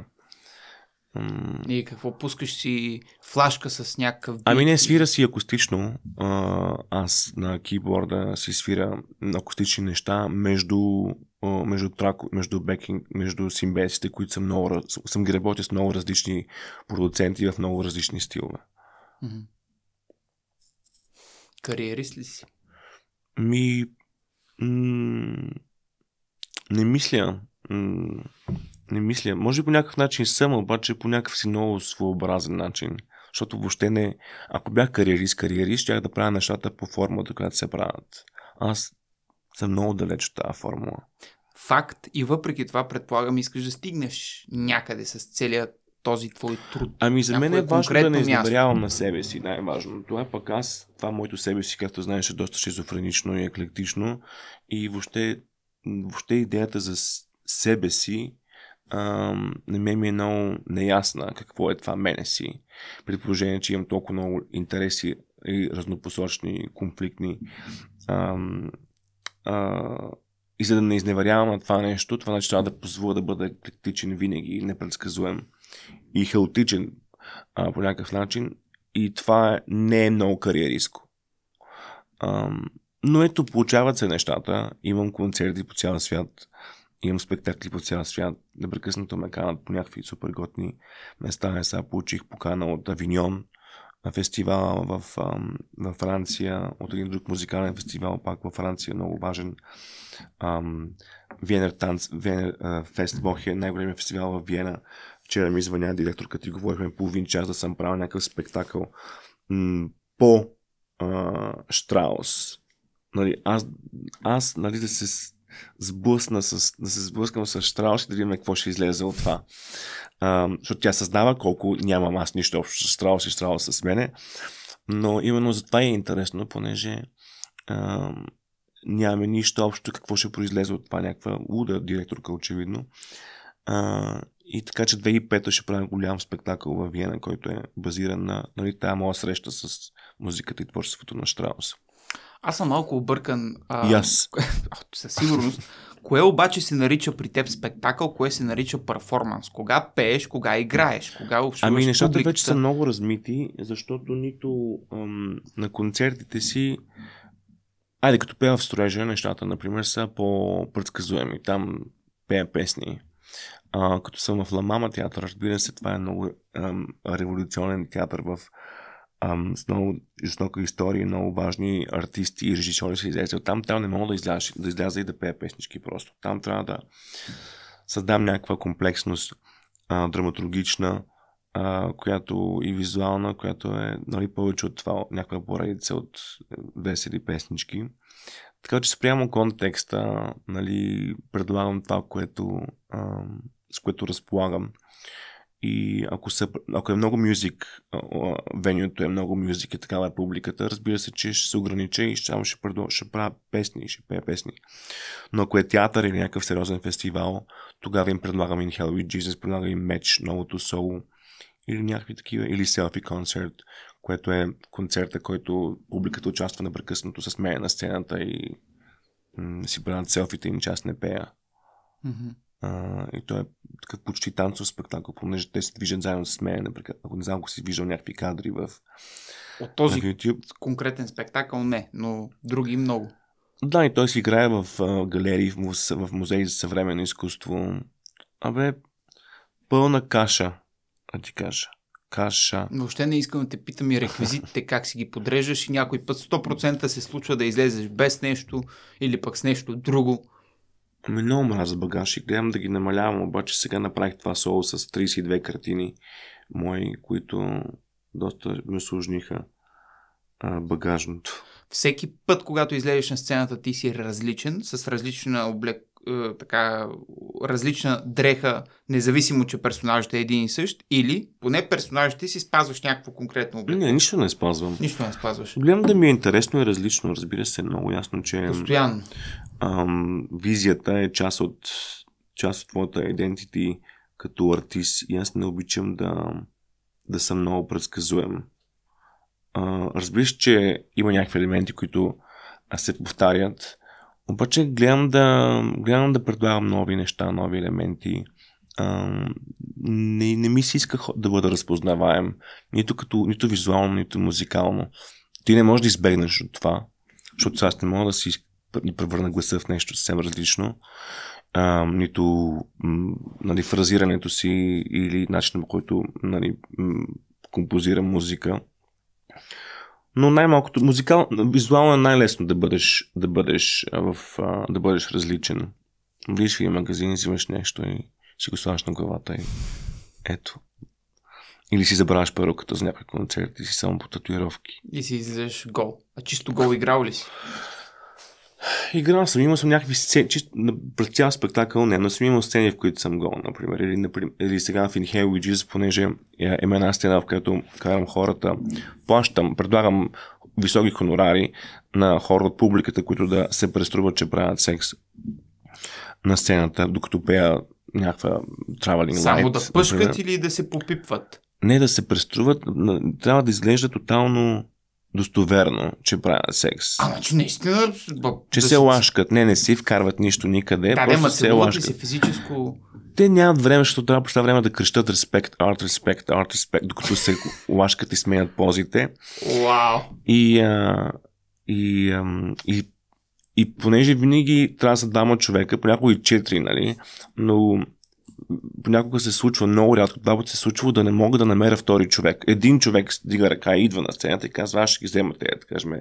И какво пускаш си флашка с някакъв бит? Ами не, свира
си акустично. Аз на киборда си свира акустични неща между между трак, между бекинг, между симбиозите, които съм, много, съм ги работил с много различни продуценти в много различни стилове.
Кариерист ли си?
Ми... М- не мисля не мисля. Може би по някакъв начин съм, обаче по някакъв си много своеобразен начин. Защото въобще не... Ако бях кариерист, кариерист, щях да правя нещата по формата, която се правят. Аз съм много далеч от тази формула.
Факт. И въпреки това, предполагам, искаш да стигнеш някъде с целият този твой труд. Ами за мен е важно да не изневерявам на
себе си, най-важно. Това е пък аз, това моето себе си, както знаеш, е доста шизофренично и еклектично. И въобще, въобще идеята за себе си, ам, не ми е много неясна какво е това мене си. Предположение, че имам толкова много интереси и разнопосочни, конфликтни. А, а, и за да не изневарявам на това нещо, това значи трябва да позволя да бъда критичен винаги, непредсказуем и хаотичен а, по някакъв начин. И това не е много кариериско. но ето, получават се нещата. Имам концерти по цял свят имам спектакли по цял свят, непрекъснато ме канат по някакви супер готни места. Е, сега получих покана от Авиньон, на фестивала в, във Франция, от един друг музикален фестивал пак във Франция, много важен. Ам, Венер Танц, Венер Фест Бохе, най-големия фестивал в Виена. Вчера ми звъня директорката и говорихме половин час да съм правил някакъв спектакъл м- по а, Штраус. Нали, аз, аз нали, да се сблъсна с, да се сблъскам с Штраус и да видим какво ще излезе от това. А, защото тя съзнава колко нямам аз нищо общо с Штраус и Штраус с мене. Но именно за това е интересно, понеже а, нямаме нищо общо какво ще произлезе от това някаква луда директорка, очевидно. А, и така, че 2005 ще правим голям спектакъл във Виена, който е базиран на нали, тази моя среща с музиката и творчеството на Штраус.
Аз съм малко объркан. А, Със сигурност. Кое обаче се нарича при теб спектакъл, кое се нарича перформанс? Кога пееш, кога играеш, кога общуваш Ами нещата публиката? вече са
много размити, защото нито ам, на концертите си Айде, като пея в строежа, нещата, например, са по-предсказуеми. Там пея песни. А, като съм в Ламама театър, разбира се, това е много ам, революционен театър в ам, с, много, с история, истории, много важни артисти и режисьори са излезли. Там трябва не мога да изляза, да изляза и да пея песнички просто. Там трябва да създам някаква комплексност а, драматургична, а, която и визуална, която е нали, повече от това, някаква поредица от е, весели песнички. Така че спрямо контекста нали, предлагам това, което, а, с което разполагам. И ако, са, ако е много мюзик, венюто е много мюзик и такава е публиката, разбира се, че ще се огранича и само ще, предо, ще правя песни и ще пея песни. Но ако е театър или някакъв сериозен фестивал, тогава им предлагам In Hell with Jesus, предлагам им Меч, новото соло или някакви такива, или селфи концерт, което е концерта, който публиката участва непрекъснато с мен на сцената и м- си правят селфите и част не пея. Mm-hmm. А, и той е такъв почти танцов спектакъл, понеже те се движат заедно с мен. Например, ако не знам, ако си виждал някакви кадри в. От този YouTube.
конкретен спектакъл не, но
други много. Да, и той си играе в а, галерии, в, в музеи за съвременно изкуство. Абе, пълна каша, а ти кажа. Каша.
Въобще не искам да те питам и реквизитите, как си ги подреждаш и някой път 100% се случва да излезеш без
нещо или пък с нещо друго. Ами много мраза багаж и гледам да ги намалявам, обаче сега направих това соло с 32 картини мои, които доста ме осложниха а, багажното.
Всеки път, когато излезеш на сцената, ти си различен, с различна облек, е, така различна дреха, независимо, че персонажът е един и същ, или поне ти си спазваш някакво
конкретно облекло? Не, нищо не спазвам. Нищо не спазваш. Гледам да ми е интересно и е различно, разбира се, много ясно, че... Постоянно. Ам, визията е част от, част от твоята идентити като артист и аз не обичам да, да съм много предсказуем. разбираш, че има някакви елементи, които се повтарят, обаче гледам да, гледам да предлагам нови неща, нови елементи. А, не, не ми се иска да бъда разпознаваем, нито, като, нито визуално, нито музикално. Ти не можеш да избегнеш от това, защото аз не мога да си превърна гласа в нещо съвсем различно, а, нито нали, фразирането си или начинът по който нали, композирам музика но най-малкото музикал, визуално е най-лесно да бъдеш, да бъдеш, в, да бъдеш различен. Влиш в магазин, взимаш нещо и си го слагаш на главата и ето. Или си забравяш перуката за някакъв концерт и си само по татуировки.
И си излизаш гол. А чисто гол играл ли си?
Играл съм, имал съм някакви сцени, чисто през цял спектакъл, не, но съм имал сцени, в които съм гол, например. Или, например, или сега в Inhale Jesus, понеже е, има една стена, в която карам хората, плащам, предлагам високи хонорари на хора от публиката, които да се преструват, че правят секс на сцената, докато пея някаква traveling Само light, да пъшкат например.
или да се попипват?
Не да се преструват, трябва да изглежда тотално достоверно, че правят секс.
Ама че наистина... Ба,
че да се си... лашкат. Не, не си вкарват нищо никъде. Да, просто се лашкат. Си
физическо...
Те нямат време, защото трябва по време да крещат респект, арт, респект, арт, респект, докато се лашкат и сменят позите. Вау! И, а, и, а, и, и понеже винаги трябва да са дама човека, понякога и четири, нали? Но понякога се случва, много рядко, два пъти се е случва да не мога да намеря втори човек. Един човек дига ръка и идва на сцената и казва, аз ще ги взема тези, да кажем,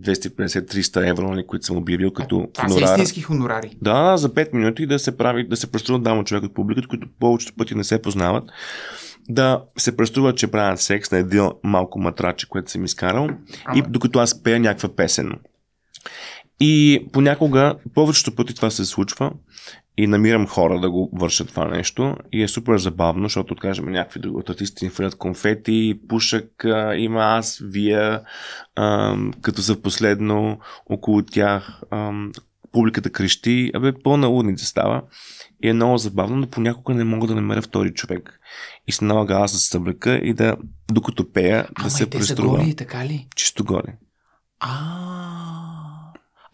250-300 евро, нали, които съм обявил като а, хонорар. са истински хонорари. Да, за 5 минути да се прави, да се преструва дама човек от публиката, които повечето пъти не се познават. Да се преструва, че правят секс на един малко матраче, което съм изкарал. Ама. И докато аз пея някаква песен. И понякога, повечето пъти това се случва и намирам хора да го вършат това нещо. И е супер забавно, защото, откажем някакви други от артисти инфилят конфети, пушък а, има аз, вие, а, като за последно около тях а, публиката крещи, абе пълна лудница става. И е много забавно, но понякога не мога да намеря втори човек. И се налага аз да се съблека и да, докато пея, Ама да се преструва. Ама и те са гори, така ли? Чисто гори. А,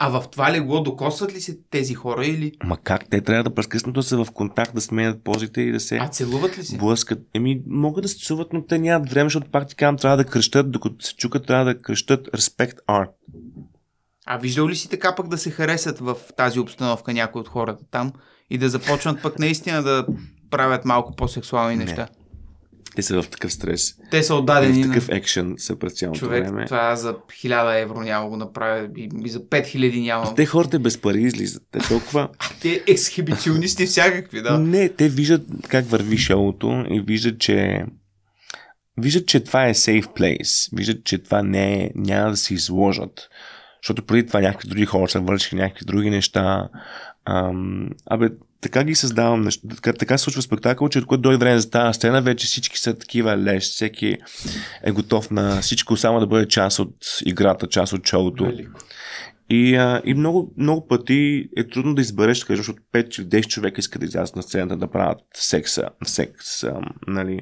а в това легло докосват ли се тези хора или...
Ма как? Те трябва да прескъснато са в контакт, да сменят позите и да се... А целуват ли се? Блъскат. Еми, могат да се целуват, но те нямат време, защото пак ти казвам, трябва да кръщат, докато се чукат, трябва да кръщат респект арт.
А виждал ли си така пък да се харесат в тази обстановка някои от хората там и да започнат пък наистина да правят малко по-сексуални не. неща?
Те са в такъв стрес. Те са отдадени. И в такъв екшен са през цялото човек, време. Това
за 1000 евро няма го направя и, и за 5000 няма.
А те хората без пари излизат. Те толкова. а
те ексхибиционисти всякакви,
да. Не, те виждат как върви шоуто и виждат, че виждат, че това е safe place. Виждат, че това не е, няма да се изложат. Защото преди това някакви други хора са вършили някакви други неща. Ам, абе, така ги създавам нещо. Така, така се случва спектакъл, че когато дойде време за тази сцена, вече всички са такива леш, Всеки е готов на всичко, само да бъде част от играта, част от шоуто. И, а, и много, много пъти е трудно да избереш, защото 5 или 10 човека искат да излязат на сцената да правят секса, секс, а, нали,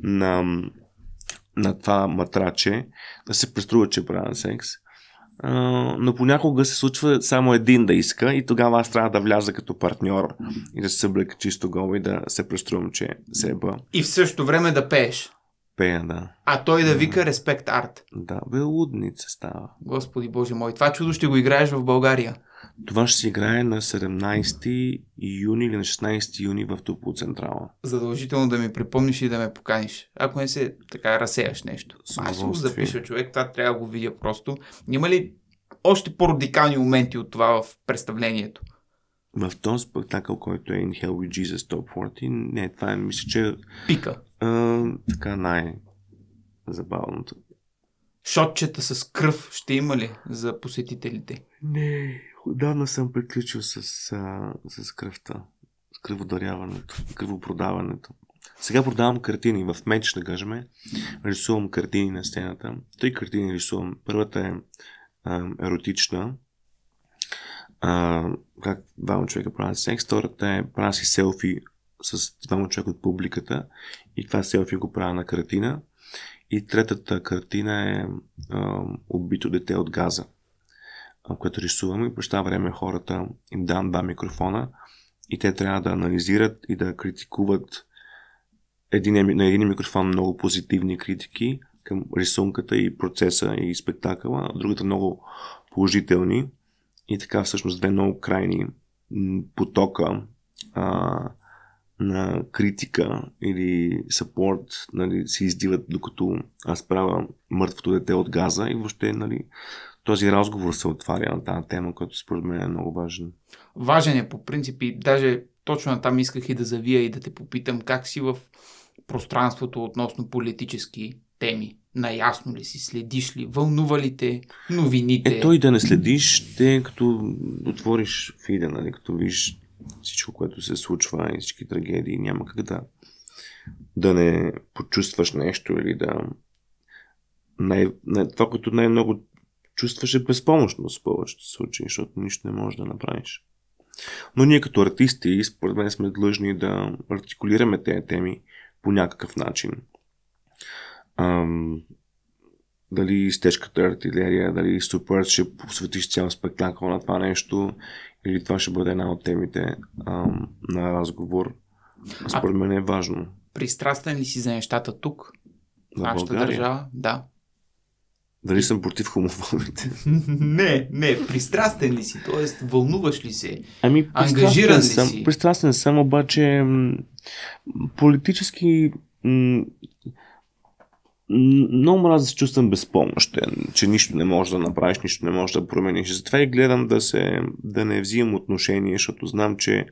на, на това матраче, да се преструва, че е правят секс но понякога се случва само един да иска и тогава аз трябва да вляза като партньор и да се съблека чисто гол и да се преструвам, че се е
И в същото време да пееш. Пея, да. А той да вика
респект арт. Да, бе, лудница става. Господи боже мой, това чудо ще го играеш в България. Това ще се играе на 17 юни или на 16 юни в Тупо Централа.
Задължително да ми припомниш и да ме поканиш. Ако не се така разсеяш нещо. Аз го запиша човек, това трябва да го видя просто. Има ли още по-радикални моменти от това в представлението?
В този спектакъл, който е In Hell with Jesus Top 40, не, това е, мисля, че... Пика. А, така най-забавното.
Шотчета с кръв ще има ли за посетителите? Не,
Отдавна съм приключил с, а, с кръвта, с кръводаряването, кръвопродаването. Сега продавам картини в меч, да кажем. Рисувам картини на стената. Три картини рисувам. Първата е а, еротична. А, как двама човека правят секс. Втората е правя си селфи с двама човека от публиката. И това селфи го правя на картина. И третата картина е а, убито дете от газа което рисувам и проща време хората им дам два микрофона и те трябва да анализират и да критикуват един, на един микрофон много позитивни критики към рисунката и процеса и спектакъла, а другата много положителни и така всъщност две много крайни потока а, на критика или сапорт нали, се издиват, докато аз правя мъртвото дете от газа и въобще нали, този разговор се отваря на тази тема, която според мен е много важен. Важен е
по принцип и даже точно на там исках и да завия и да те попитам как си в пространството относно политически теми. Наясно ли си, следиш ли, вълнува ли те новините? Е, той да не
следиш, те като отвориш фида, нали, като виж всичко, което се случва и всички трагедии, няма как да, да не почувстваш нещо или да... Най, най, това, което най-много чувстваше безпомощност повечето случаи, защото нищо не можеш да направиш. Но ние като артисти, според мен сме длъжни да артикулираме тези теми по някакъв начин. Ам, дали с тежката артилерия, дали супер ще посветиш цял спектакъл на това нещо, или това ще бъде една от темите ам, на разговор. Според мен е важно.
Пристрастен ли си за нещата тук?
нашата държава? Да. Дали съм против хомофобите?
не, не. Пристрастен ли си? Тоест, вълнуваш ли се? Ами, ангажиран ли съм, си?
Пристрастен съм, обаче политически много мраза да се чувствам безпомощен, че нищо не можеш да направиш, нищо не можеш да промениш. Затова и гледам да, се, да не взимам отношение, защото знам, че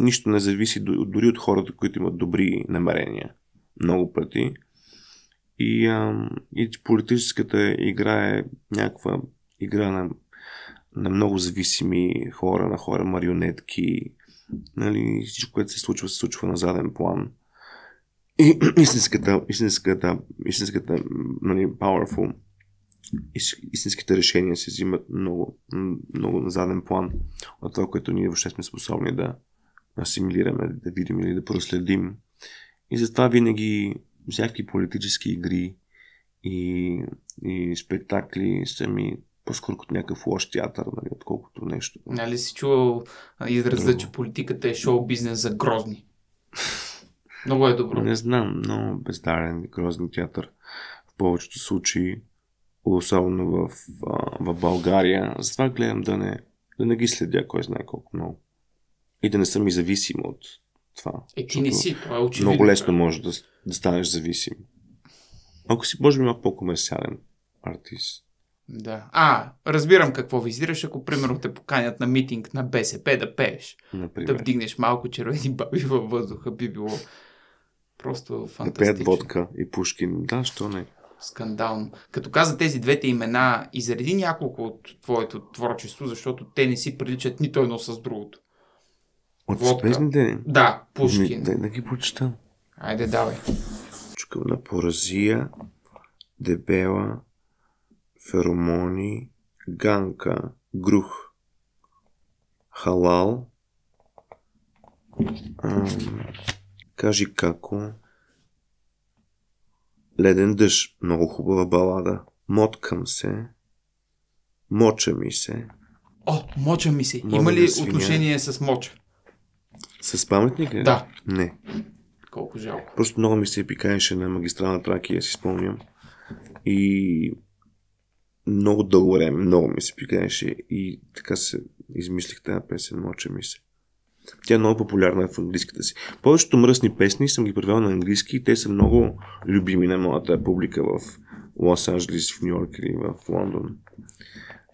нищо не зависи дори от хората, които имат добри намерения. Много пъти и, а, и политическата игра е някаква игра на, на много зависими хора, на хора марионетки, нали, всичко, което се случва, се случва на заден план. И истинската, истинската, истинската нали, powerful, истинските решения се взимат много, много на заден план от това, което ние въобще сме способни да асимилираме, да видим или да проследим. И затова винаги всякакви политически игри и, и спектакли са ми по-скоро като някакъв лош театър, нали, отколкото нещо.
Нали си чувал израза, Друго. че политиката е шоу-бизнес за грозни?
Много е добро. Не знам, но бездарен, е грозни театър. В повечето случаи, особено в, в България, затова гледам да не, да не ги следя, кой знае колко много. И да не съм и зависим от това. Е, ти не си, това е очевидно. Много лесно да. може да, да станеш зависим. Ако си, може би, малко по-комерциален артист.
Да. А, разбирам какво визираш, ако примерно те поканят на митинг на БСП да пееш. Например. Да вдигнеш малко червени баби във въздуха би било просто фантастично. Да пеят
водка и Пушкин. Да, що не.
Скандално. Като каза тези двете имена, изреди няколко от твоето творчество, защото те не си приличат нито едно с другото. От Лодка. ли? Да, Пушкин. Ми, дай да ги прочитам. Айде, давай.
Чукам на поразия, дебела, феромони, ганка, грух, халал, ам, кажи како, леден дъжд, много хубава балада, моткам се, моча ми се. О,
моча ми се. Има ли свиня? отношение с моча?
С паметника? Да. Не.
Колко жалко.
Просто много ми се пикаеше на магистрална Тракия, си спомням. И много дълго време, много ми се пикаеше и така се измислих тази песен, моча ми се. Тя е много популярна в английската си. Повечето мръсни песни съм ги превел на английски и те са много любими на моята публика в Лос Анджелис, в Нью Йорк или в Лондон.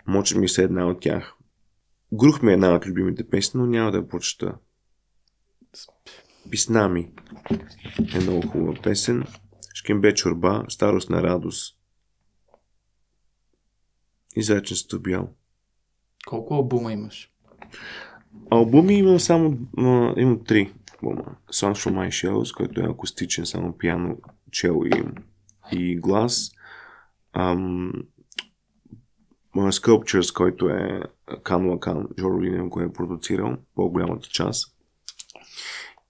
Моча ми се една от тях. Грух ми е една от любимите песни, но няма да я прочета. Писнами е много хубава песен. Шкембе чорба, старост на радост. И зайченството бяло.
Колко албума имаш?
Албуми имам само имам три албума. Song from My Shells, който е акустичен, само пиано, чел и, и глас. Ам, Sculptures, който е Кам Лакам, Джоро който е продуцирал по-голямата част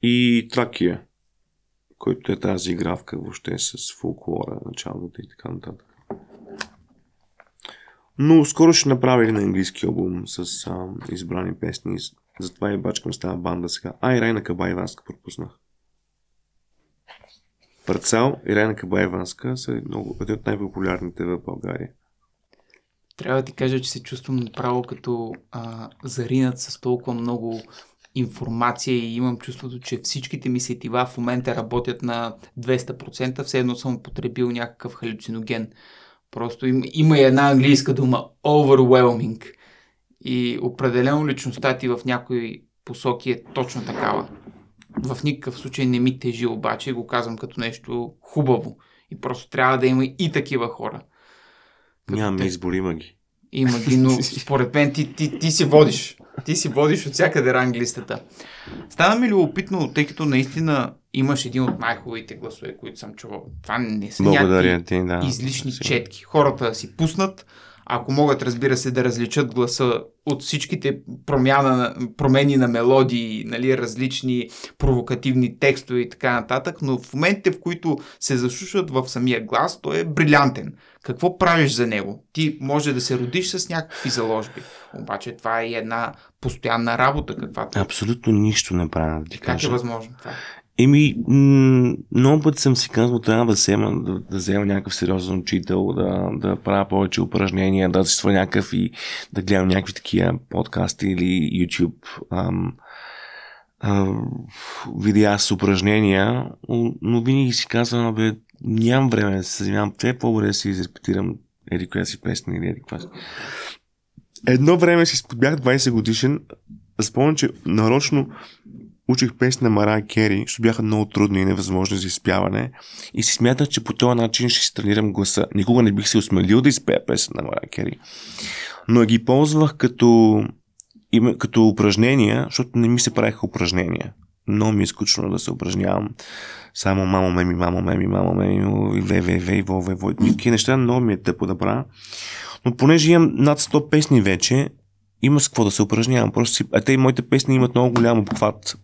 и Тракия, който е тази игравка въобще с фолклора, началната и така нататък. Но скоро ще направили на английски албум с а, избрани песни. Затова и бачкам с тази банда сега. А, и Райна Кабаеванска пропуснах. Парцал и Райна Кабаеванска са много, едни от най-популярните в България.
Трябва да ти кажа, че се чувствам направо като а, заринат с толкова много информация и имам чувството, че всичките ми сетива в момента работят на 200%, все едно съм потребил някакъв халюциноген. Просто им, има и една английска дума – overwhelming. И определено личността ти в някои посоки е точно такава. В никакъв случай не ми тежи обаче, го казвам като нещо хубаво. И просто трябва да има и такива хора.
Нямаме избор, има ги. Има
ги, но според мен ти, ти, ти си водиш. Ти си водиш от всякъде ранглистата. Стана ми любопитно, тъй като наистина имаш един от най-хубавите гласове, които съм чувал. Това не са някакви да. излишни четки. Хората си пуснат, ако могат, разбира се, да различат гласа от всичките промяна, промени на мелодии, нали, различни провокативни текстове и така нататък, но в моментите, в които се заслушват в самия глас, той е брилянтен. Какво правиш за него? Ти може да се родиш с някакви заложби, обаче това е една постоянна работа. Каквато...
Абсолютно нищо не правя да ти Как е кажа. е възможно това? Еми, много пъти съм си казал, трябва да взема, да, да взема някакъв сериозен учител, да, да правя повече упражнения, да се някакъв и да гледам някакви такива подкасти или YouTube ам, ам, видеа с упражнения, но винаги си казвам, бе, нямам време да се занимавам, те по-добре да си изрепетирам еди коя си песен или еди си. Едно време си бях 20 годишен, спомням, че нарочно учих песни на Мара Кери, защото бяха много трудни и невъзможни за изпяване. И си смятах, че по този начин ще си тренирам гласа. Никога не бих се осмелил да изпея песни на Мара Кери. Но ги ползвах като, като упражнения, защото не ми се правиха упражнения. Много ми е скучно да се упражнявам. Само мамо, меми, мамо, меми, мамо, меми, ве, ве, ве, во, ве, во. Такива неща много ми е тъпо да правя. Но понеже имам над 100 песни вече, има с какво да се упражнявам. Просто си, а те и моите песни имат много голям обхват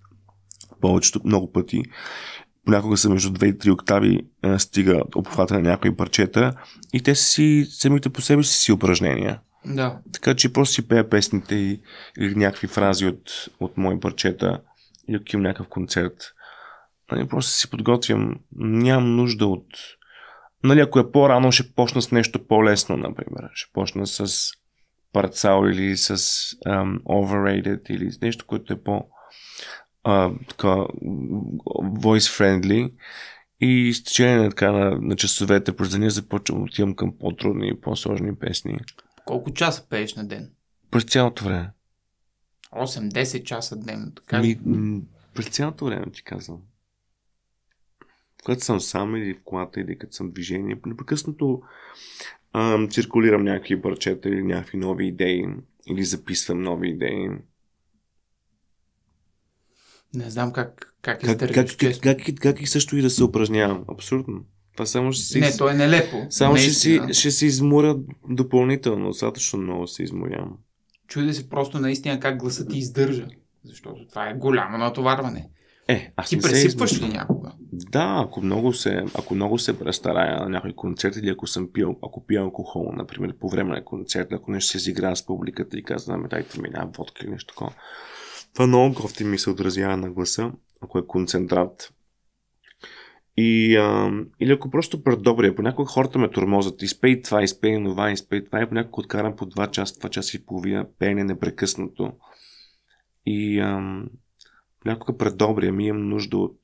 повечето, много пъти. Понякога са между 2 и 3 октави е, стига обхвата на някои парчета и те си самите по себе си си упражнения. Да. Така че просто си пея песните и, или някакви фрази от, от мои парчета или кем някакъв концерт. Нали, просто си подготвям. Нямам нужда от... Нали, ако е по-рано, ще почна с нещо по-лесно, например. Ще почна с парцал или с um, overrated или с нещо, което е по а, така, voice friendly и с течение така, на, на часовете през деня започвам отивам към по-трудни и по-сложни песни.
Колко часа пееш на ден?
През цялото време.
8-10 часа дневно,
така Ми, през цялото време ти казвам. Когато съм сам или в колата, или като съм в движение, непрекъснато ам, циркулирам някакви бърчета или някакви нови идеи, или записвам нови идеи.
Не знам как, как, как издържаш. Как,
как, как, как, как и също и да се упражнявам. Абсолютно. Това само ще си... Не, то е нелепо. Само не ще, си, ще си изморя допълнително. Достатъчно много се изморявам.
Чуди се просто наистина как гласът ти издържа. Защото това е голямо натоварване.
Е, аз ти не пресипваш ли някога? Да, ако много се, ако много се престарая на някой концерт или ако съм пил, ако пия алкохол, например, по време на концерт, ако нещо се изигра с публиката и казвам, «Ами, дайте ми една водка или нещо такова. Това е много кофти ми се отразява на гласа, ако е концентрат. И, а, или ако просто предобрия, понякога хората ме тормозат, изпей това, изпей това, изпей това, и понякога откарам по 2 часа, 2 часа и половина, пеене непрекъснато. И а, понякога предобрия ми имам нужда от,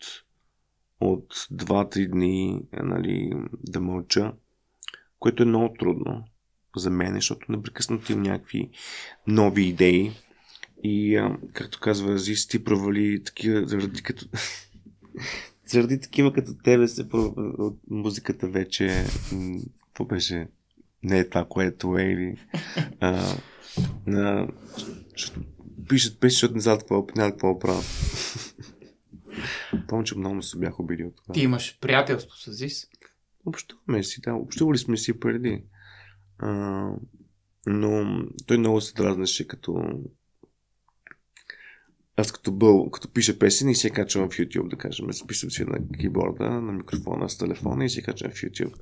от 2-3 дни е, нали, да мълча, което е много трудно за мен, защото непрекъснато имам някакви нови идеи, и, а, както казва Азис, ти провали такива, заради като... заради такива като тебе се пров... от музиката вече... Какво беше? Не е това, което е или... А, защото пишат песни, защото не знаят какво, не какво правят. Помня, че много се бях обидил от това. Ти имаш
приятелство с Азис?
Общуваме си, да. Общували сме си преди. А, но той много се дразнеше, като аз като, бъл, като пиша песен и се качвам в YouTube, да кажем. Записвам си на киборда, на микрофона, с телефона и се качвам в YouTube.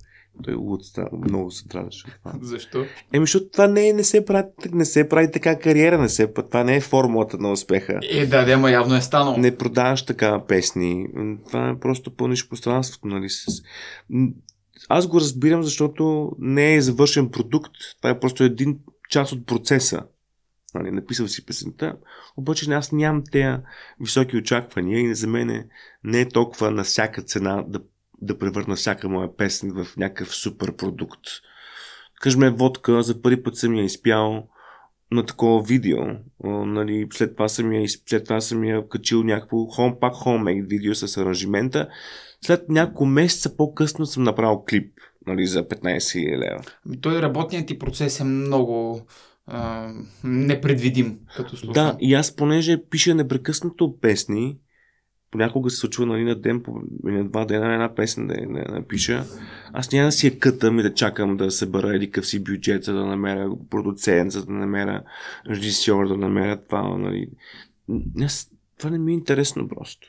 Той луд става, много се трябваше. Защо? Еми, защото това не, е, не, се прави, не се прави така кариера, не се, това не е формулата на успеха. Е, да, да, ма явно е станало. Не продаваш така песни. Това е просто пълниш пространството, нали? Аз го разбирам, защото не е завършен продукт. Това е просто един част от процеса. Нали, написал си песента, обаче аз нямам тези високи очаквания и за мен не е толкова на всяка цена да, да превърна всяка моя песен в някакъв супер продукт. Кажме водка, за първи път съм я изпял на такова видео. Нали, след, това съм я, след това съм я качил някакво хом, пак homemade видео с аранжимента. След няколко месеца по-късно съм направил клип нали, за 15 000 лева.
Ами той работният ти процес е много а, непредвидим като
слушател. Да, и аз понеже пиша непрекъснато песни, понякога се случва нали, на ден, по, на два дена една песен да я напиша. Аз няма да си я кътам и да чакам да събера или къв си бюджет, за да намеря продуцент, за да намеря режисьор, да намеря това. Нали. Аз, това не ми е интересно просто.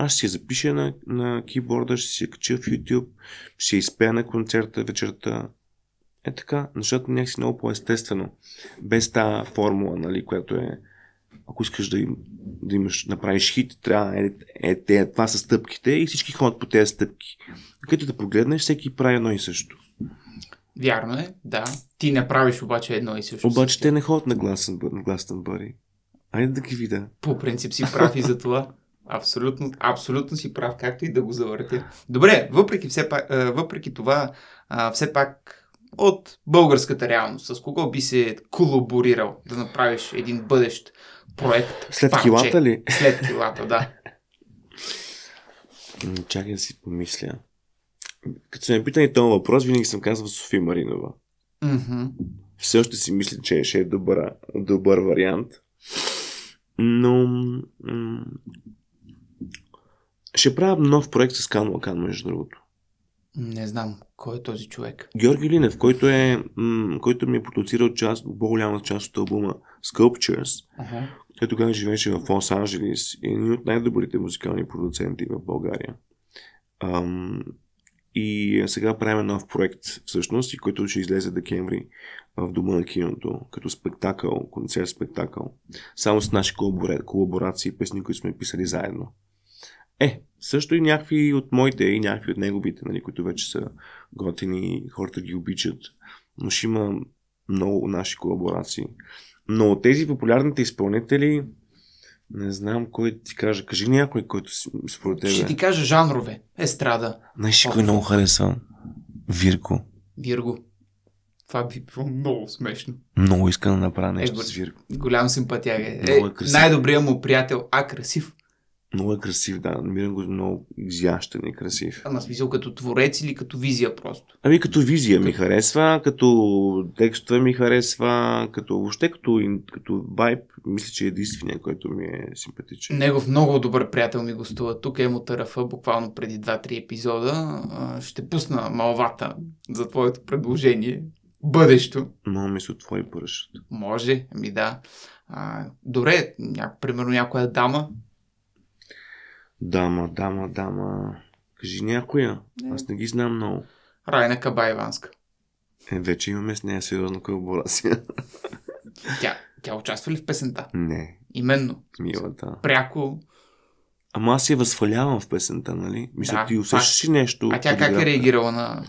Аз ще я запиша на, на кейборда, ще си я кача в YouTube, ще изпея на концерта вечерта, е така, нещата някакси е много по-естествено. Без тази формула, нали, която е ако искаш да, им, да имаш, направиш хит, трябва е, е, е, това са стъпките и всички ходят по тези стъпки. Като да погледнеш, всеки прави едно и също.
Вярно е, да. Ти не правиш обаче едно и също. Обаче
също. те не ходят на гласен бари. Айде да ги видя. По принцип си прав и за
това. Абсолютно, абсолютно си прав, както и да го завъртя. Добре, въпреки, все пак, е, въпреки това, все пак от българската реалност? С кого би се колаборирал да направиш един бъдещ проект? След парче? килата ли? След килата, да.
Чакай да си помисля. Като се ме и този въпрос, винаги съм казвал Софи Маринова. Mm-hmm. Все още си мисля, че е, ще е добър, добър вариант. Но м- ще правя нов проект с канмакан между другото.
Не знам кой е този човек.
Георги Линев, който, е, м- който ми е продуцирал част, по-голяма част от албума Sculptures. Ага. Той тогава живееше в Лос-Анджелес и е един от най-добрите музикални продуценти в България. Ам, и сега правим нов проект всъщност, и който ще излезе декември в Дома на киното, като спектакъл, концерт-спектакъл. Само с наши колаборации и песни, които сме писали заедно. Е, също и някакви от моите и някакви от неговите, нали, които вече са готини, хората ги обичат. Но ще има много наши колаборации. Но от тези популярните изпълнители, не знам кой ти кажа. Кажи някой, който според тебе. Ще ти кажа жанрове.
Естрада. Знаеш, кой много
харесвам? Вирко.
Вирго. Това би било много смешно.
Много искам да направя нещо е, с Вирко.
Голям симпатия е. е, е най-добрият му приятел, а красив.
Много е красив, да. Намирам го много изящен и красив.
Ама смисъл като творец или като визия просто?
Ами като визия ми харесва, като текстове ми харесва, като въобще като, като вайб, мисля, че е единствения, който ми е симпатичен. Негов много добър
приятел ми гостува тук, Емо Тарафа, буквално преди 2-3 епизода. Ще пусна малвата за твоето предложение.
Бъдещо. Много ми се отвори пръщ.
Може, ми да. А, добре, ня... примерно някоя дама,
Дама, дама, дама. Кажи някоя. Не. Аз не ги знам много. Райна
Каба Иванска.
Е, вече имаме с нея сериозна колаборация.
Тя, тя участва ли в песента?
Не. Именно. Милата. Пряко. Ама аз я възхвалявам в песента, нали? Мисля, да, ти усещаш нещо. А тя как е реагирала на...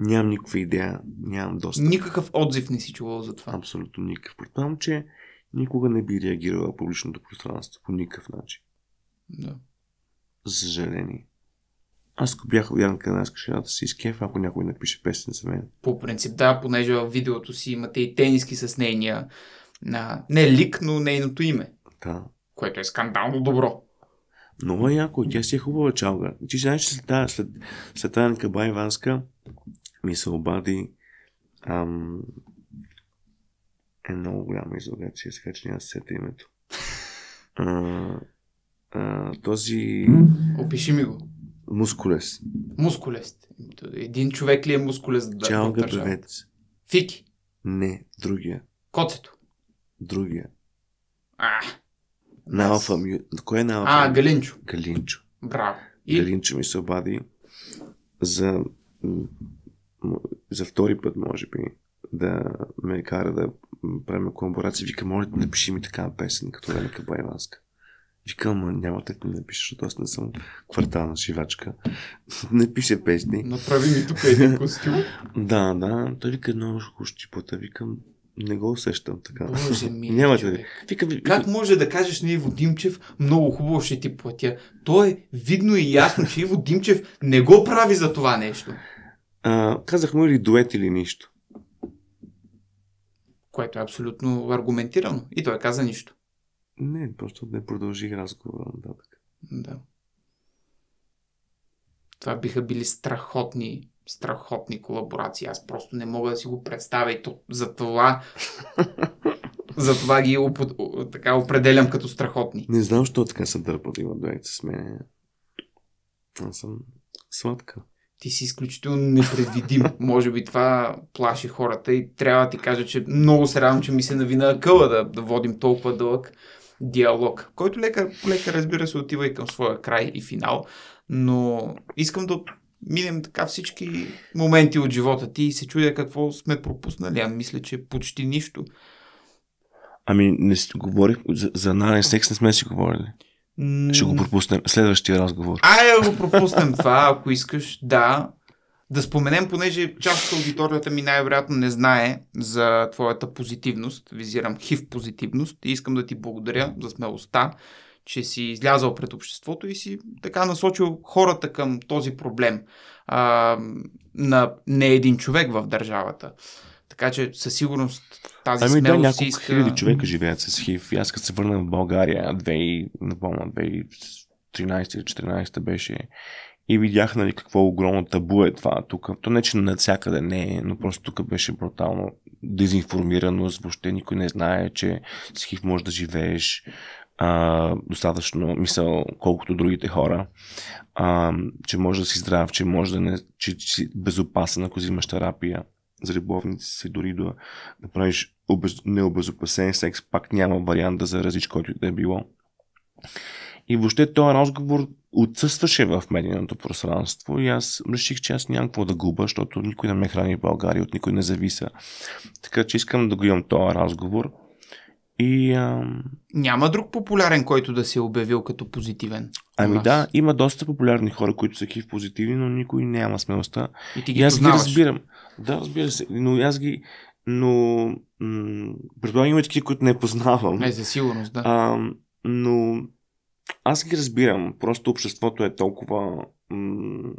Нямам никаква идея, нямам доста. Никакъв отзив не си чувал за това. Абсолютно никакъв. Предполагам, че никога не би реагирала публичното пространство по никакъв начин. Да за съжаление. Аз ако бях Ян Канарска, ще да се изкефа, ако някой напише песен за мен.
По принцип, да, понеже в видеото си имате и тениски с нейния, на, не лик, но нейното
име. Да.
Което е скандално
добро. Много е яко, тя си е хубава чалга. Ти знаеш, че след, да, след, след Анка Байванска ми се обади ам, е много голяма излагация, сега че няма сета името. А, а, този... Опиши ми го. Мускулес.
Мускулест. Един човек ли е мускулес?
Да, Чалга певец. Фики. Не, другия. Коцето. Другия. А. На Алфа Мю... Кой е на Алфа? А, Галинчо. Галинчо. Браво. И... Галинчо ми се обади за... за втори път, може би, да ме кара да правим колаборация. Вика, моля, напиши ми такава песен, като Велика Байланска. Викам, няма как да ми напишеш, защото аз не съм квартална шивачка. не пише песни. Направи ми тук един костюм. да, да. Той вика, едно щипота. Викам, не го усещам така. Боже ми, Няма да ви.
вика, как може да кажеш на Иво Димчев, много хубаво ще ти платя? То е видно и ясно, че Иво Димчев не го прави за това нещо.
А, казах му или дует или нищо.
Което е абсолютно аргументирано. И той каза нищо.
Не, просто не продължих разговора нататък. Да.
Това биха били страхотни, страхотни колаборации. Аз просто не мога да си го представя и то за това за това ги оп... така определям като страхотни.
Не знам, що така се дърпат и дует с мен. Аз съм сладка.
Ти си изключително непредвидим. Може би това плаши хората и трябва да ти кажа, че много се радвам, че ми се навина къла да, да водим толкова дълъг диалог, който лека, лека разбира се отива и към своя край и финал, но искам да минем така всички моменти от живота ти и се чудя какво сме пропуснали, а мисля, че е почти нищо.
Ами, не си говорих, за, за Нанен секс не сме си говорили. Ще го пропуснем. Следващия разговор.
Ай, го пропуснем това, ако искаш. Да, да споменем, понеже част от аудиторията ми най-вероятно не знае за твоята позитивност, визирам хив позитивност и искам да ти благодаря за смелостта, че си излязал пред обществото и си така насочил хората към този проблем а, на не един човек в държавата. Така че със сигурност тази ами, смелост да, няколко иска... хиляди човека
живеят с хив. И аз като се върна в България, 2013 или 2014 беше и видях нали, какво огромно табу е това тук. То не, че навсякъде не е, но просто тук беше брутално дезинформираност, въобще никой не знае, че с хив може да живееш а, достатъчно мисъл, колкото другите хора, а, че може да си здрав, че може да не, че, че си безопасен, ако взимаш терапия за любовници си, дори да, направиш обез... необезопасен секс, пак няма вариант да заразиш който и да е било. И въобще този разговор отсъстваше в медийното пространство и аз реших, че аз нямам какво да губа, защото никой не ме храни в България, от никой не зависа. Така че искам да го имам този разговор. И, а...
Няма друг популярен, който да се е обявил като позитивен.
Ами да, има доста популярни хора, които са хив позитивни, но никой няма смелостта. И ти ги и аз познаваш. ги разбирам. Да, разбира се, но аз ги... Но... М- предполагам има такива, които не познавам. Не, за сигурност, да. А, но аз ги разбирам. Просто обществото е толкова м-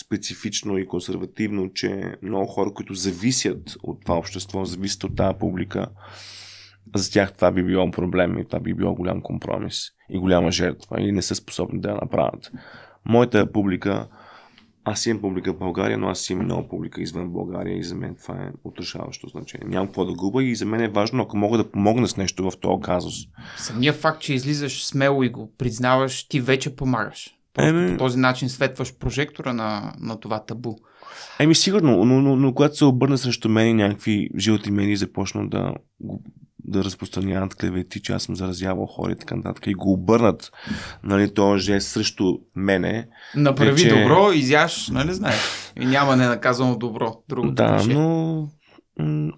специфично и консервативно, че много хора, които зависят от това общество, зависят от тази публика, за тях това би било проблем и това би било голям компромис и голяма жертва или не са способни да я направят. Моята публика аз имам публика в България, но аз имам много публика извън България и за мен това е отрешаващо значение. Нямам какво да губа и за мен е важно, ако мога да помогна с нещо в този казус.
Самия факт, че излизаш смело и го признаваш, ти вече помагаш. Просто Еми... по този начин светваш прожектора на, на това табу.
Еми сигурно, но, но, но, но когато се обърна срещу мен някакви жълти медии започна да го да разпространяват клевети, че аз съм заразявал хора и така нататък и го обърнат нали, този е жест срещу мене. Направи че... добро,
изяш, нали знаеш? И няма ненаказано добро. друго. да, беше.
но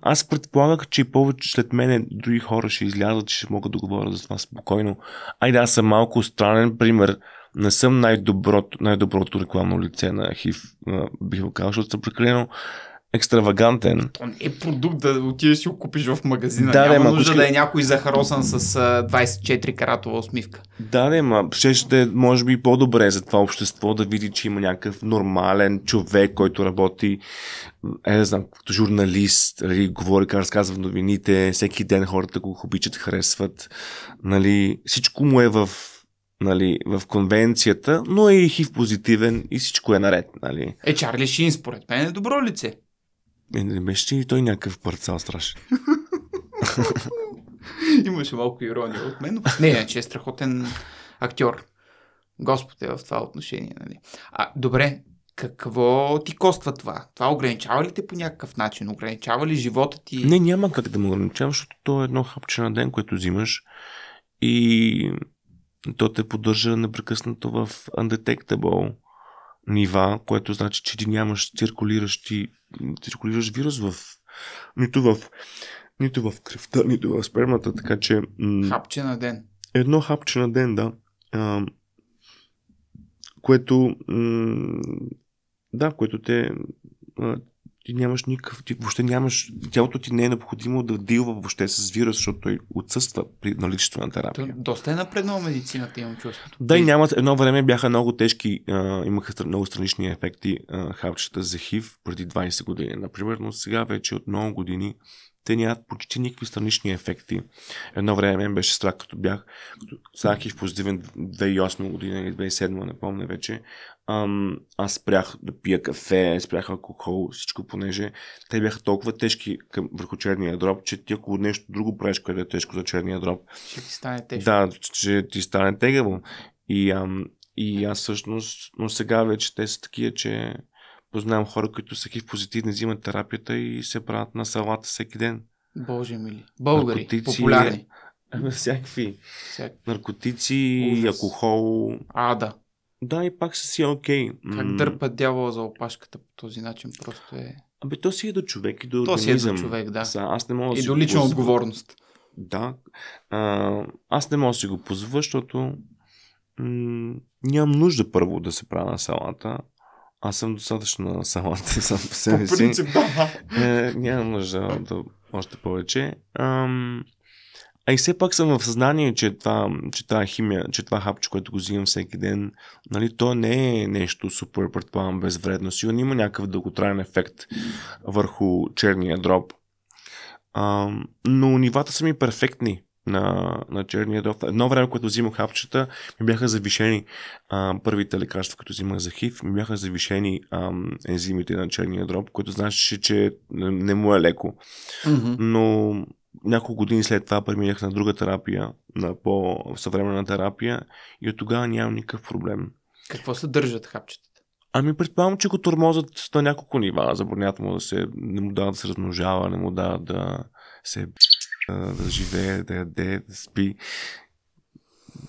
аз предполагах, че повече след мене други хора ще излязат, ще могат да говорят за това спокойно. Айде, аз съм малко странен пример. Не съм най-доброто, най-доброто рекламно лице на хив, бих го казал, защото съм прекалено екстравагантен. То
ами, не е продукт да отидеш и го купиш в магазина. Да, Няма нужда да е някой захаросан с 24
каратова усмивка. Да, не, ма ще, ще е, може би по-добре за това общество да види, че има някакъв нормален човек, който работи, е, не знам, като журналист, нали, говори, как разказва в новините, всеки ден хората го обичат, харесват. Нали, всичко му е в нали, в конвенцията, но е и хив позитивен и всичко е наред. Нали.
Е, Чарли Шин, според мен е добро лице.
Е, не беше и той някакъв парцал страшен.
Имаше малко ирония от мен, но не, не, че е страхотен актьор. Господ е в това отношение. Нали? А, добре, какво ти коства това? Това ограничава ли те по някакъв начин? Ограничава ли живота ти? Не,
няма как да му ограничава, защото то е едно хапче на ден, което взимаш и то те поддържа непрекъснато в undetectable нива, което значи, че ти нямаш циркулиращи, циркулиращ вирус в, нито в нито в кръвта, нито в спермата, така че... М- хапче на ден. Едно хапче на ден, да. А, което... М- да, което те... А, ти нямаш никакъв, ти въобще нямаш, тялото ти не е необходимо да дилва въобще с вирус, защото той отсъства при наличието на терапия.
То, доста е напреднала медицината, имам чувството. Да, и
няма, едно време бяха много тежки, а, имаха много странични ефекти а, хапчета за хив преди 20 години, например, но сега вече от много години те нямат почти никакви странични ефекти. Едно време мен беше страх, като бях, като станах и в позитивен 2008 година или 2007, не помня вече, Ам, аз спрях да пия кафе, спрях алкохол, всичко, понеже те бяха толкова тежки към, върху черния дроб, че ти ако нещо друго правиш, което е тежко за черния дроб, ще ти стане тежко. Да, ще ти стане тегаво. И, ам, и аз всъщност, но сега вече те са такива, че познавам хора, които са хив позитивни, взимат терапията и се правят на салата всеки ден. Боже мили. Българи, Наркотици, популярни. Всякакви. всякакви. Наркотици, Ужас. алкохол. А, да. Да, и пак са си окей. Okay. Как дърпа
дявола за опашката по този начин просто е...
Абе, то си е до човек и до то организъм. То си е до човек, да. За, аз не мога да до лична го... отговорност. Да. А, аз не мога да си го позва, защото м- нямам нужда първо да се правя на салата. Аз съм достатъчно на салата сам по себе си. По принцип, да. Е, нямам нужда да още повече. Ам... А и все пак съм в съзнание, че, това, че тази е химия, че това е хапче, което го взимам всеки ден, нали, то не е нещо супер, предполагам, безвредно. Сигурно има някакъв дълготраен ефект върху черния дроб. А, но нивата са ми перфектни на, на черния дроб. Едно време, когато взимах хапчета, ми бяха завишени а, първите лекарства, които взимах за хив, ми бяха завишени а, ензимите на черния дроб, което значи, че не му е леко. Mm-hmm. Но няколко години след това преминах на друга терапия, на по-съвременна терапия и от тогава нямам никакъв проблем.
Какво съдържат хапчетата?
Ами предполагам, че го тормозат на няколко нива. Забранят му да се, не му дават да се размножава, не му дават да се да живее, да яде, да спи.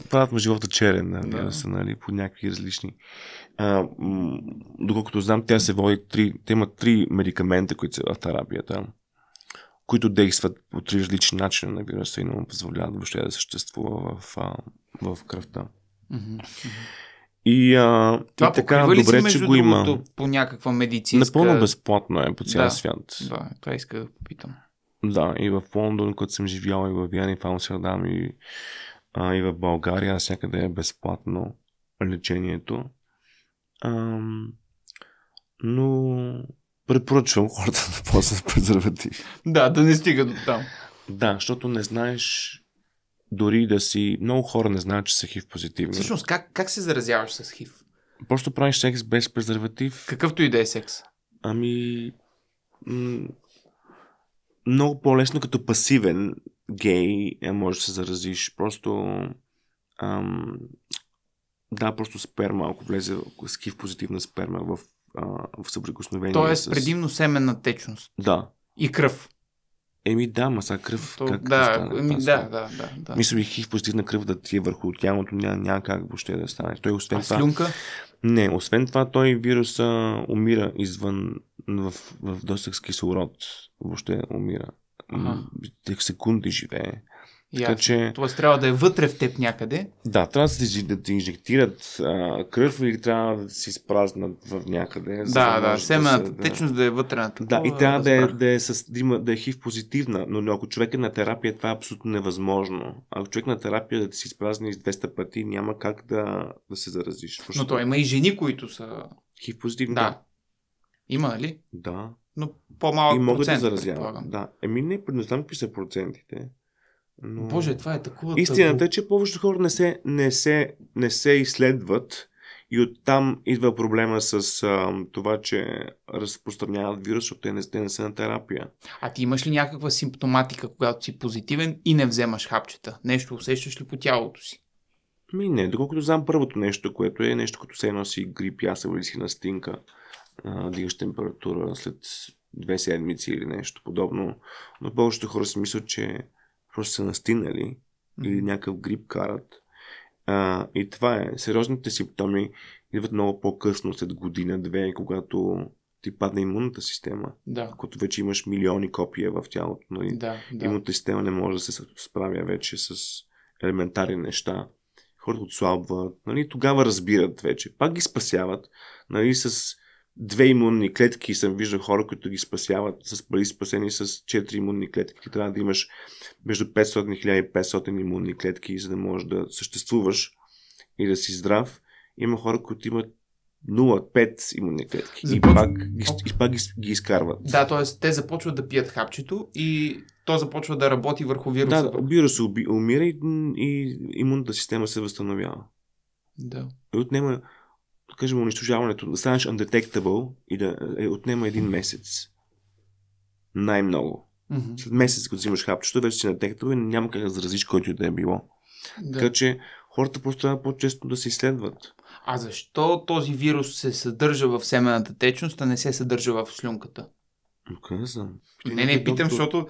Правят му живота черен, нали, да, да. са, нали, по някакви различни. А, доколкото знам, тя се води три, те имат три медикамента, които са в терапията които действат по три различни начина на вируса и не му позволяват въобще да съществува в, в кръвта. И, а, Това и така, ли добре, си, че го има. По някаква медицинска... Напълно безплатно е по цял да, свят. Да, това иска да попитам. Да, и в Лондон, когато съм живял, и в Виена, и в Амстердам, и, а, и в България, всякъде е безплатно лечението. Ам, но Препоръчвам хората да ползват презерватив. да, да не стига до там. Да, защото не знаеш дори да си... Много хора не знаят, че са хив позитивни. Всъщност,
как, как се заразяваш с хив?
Просто правиш секс без презерватив. Какъвто и да е секс. Ами... М- много по-лесно като пасивен гей е, може да се заразиш. Просто... Ам, да, просто сперма, ако влезе с хив позитивна сперма в а, в съприкосновение. Тоест с... предимно
семенна течност. Да.
И кръв. Еми да, маса кръв. То, как да, стане, еми, да, да, да, да, Мисля, би хив постигна кръв да ти е върху тялото, няма, няма как въобще да стане. Той освен а това... Слюнка? Не, освен това, той вируса умира извън в, в досък с кислород. Въобще умира. Ага. Секунди живее. Така, че...
Тоест трябва да е вътре в теб някъде.
Да, трябва да се да ти инжектират а, кръв или трябва да се изпразнат в някъде. Да, да, да семената да... течност да е вътре на такова, Да, и трябва да, е, да, е с, да, има, да е хив позитивна, но, но ако човек е на терапия, това е абсолютно невъзможно. Ако човек на терапия да ти се изпразни 200 пъти, няма как да, да се заразиш. Но то има и
жени, които са...
Хив позитивни. Да. Има ли? Нали? Да. Но по малко И могат да заразяват. Да. Еми не, не знам какви са процентите. Но... Боже, това е такова. Истината е, че повечето хора не се, не, се, не се изследват и оттам идва проблема с а, това, че разпространяват вирус, защото те не, те не са на терапия.
А ти имаш ли някаква симптоматика, когато си позитивен и не вземаш хапчета? Нещо усещаш ли по
тялото си? Ми не, доколкото знам първото нещо, което е, е нещо, като се носи грип, яса или си на стинка, дигаш температура след две седмици или нещо подобно. Но повечето хора си мислят, че просто са настинали или някакъв грип карат. А, и това е. Сериозните симптоми идват много по-късно, след година-две, когато ти падне имунната система. Да. Когато вече имаш милиони копия в тялото, и нали? да, да. имунната система не може да се справя вече с елементарни неща. Хората отслабват, нали? тогава разбират вече. Пак ги спасяват нали? с две имунни клетки. Съм виждал хора, които ги спасяват с пари спасени с 4 имунни клетки. Трябва да имаш между 500 и 1500 имунни клетки, за да можеш да съществуваш и да си здрав. Има хора, които имат 0,5 имунни клетки. Започва... И пак, ги, и пак ги, ги изкарват. Да,
т.е. те започват да пият хапчето и то започва да работи върху вируса. Да,
да вирус умира и, и имунната система се възстановява. Да. И отнема кажем, унищожаването, да станеш undetectable и да е, отнема един месец. Най-много. Mm-hmm. След месец, като взимаш хапчето, вече си detectable и няма как да заразиш който и да е било. Да. Така че хората просто трябва по-често да се изследват.
А защо този вирус се съдържа в семената течност, а не се съдържа в слюнката?
Не, не, питам, е защото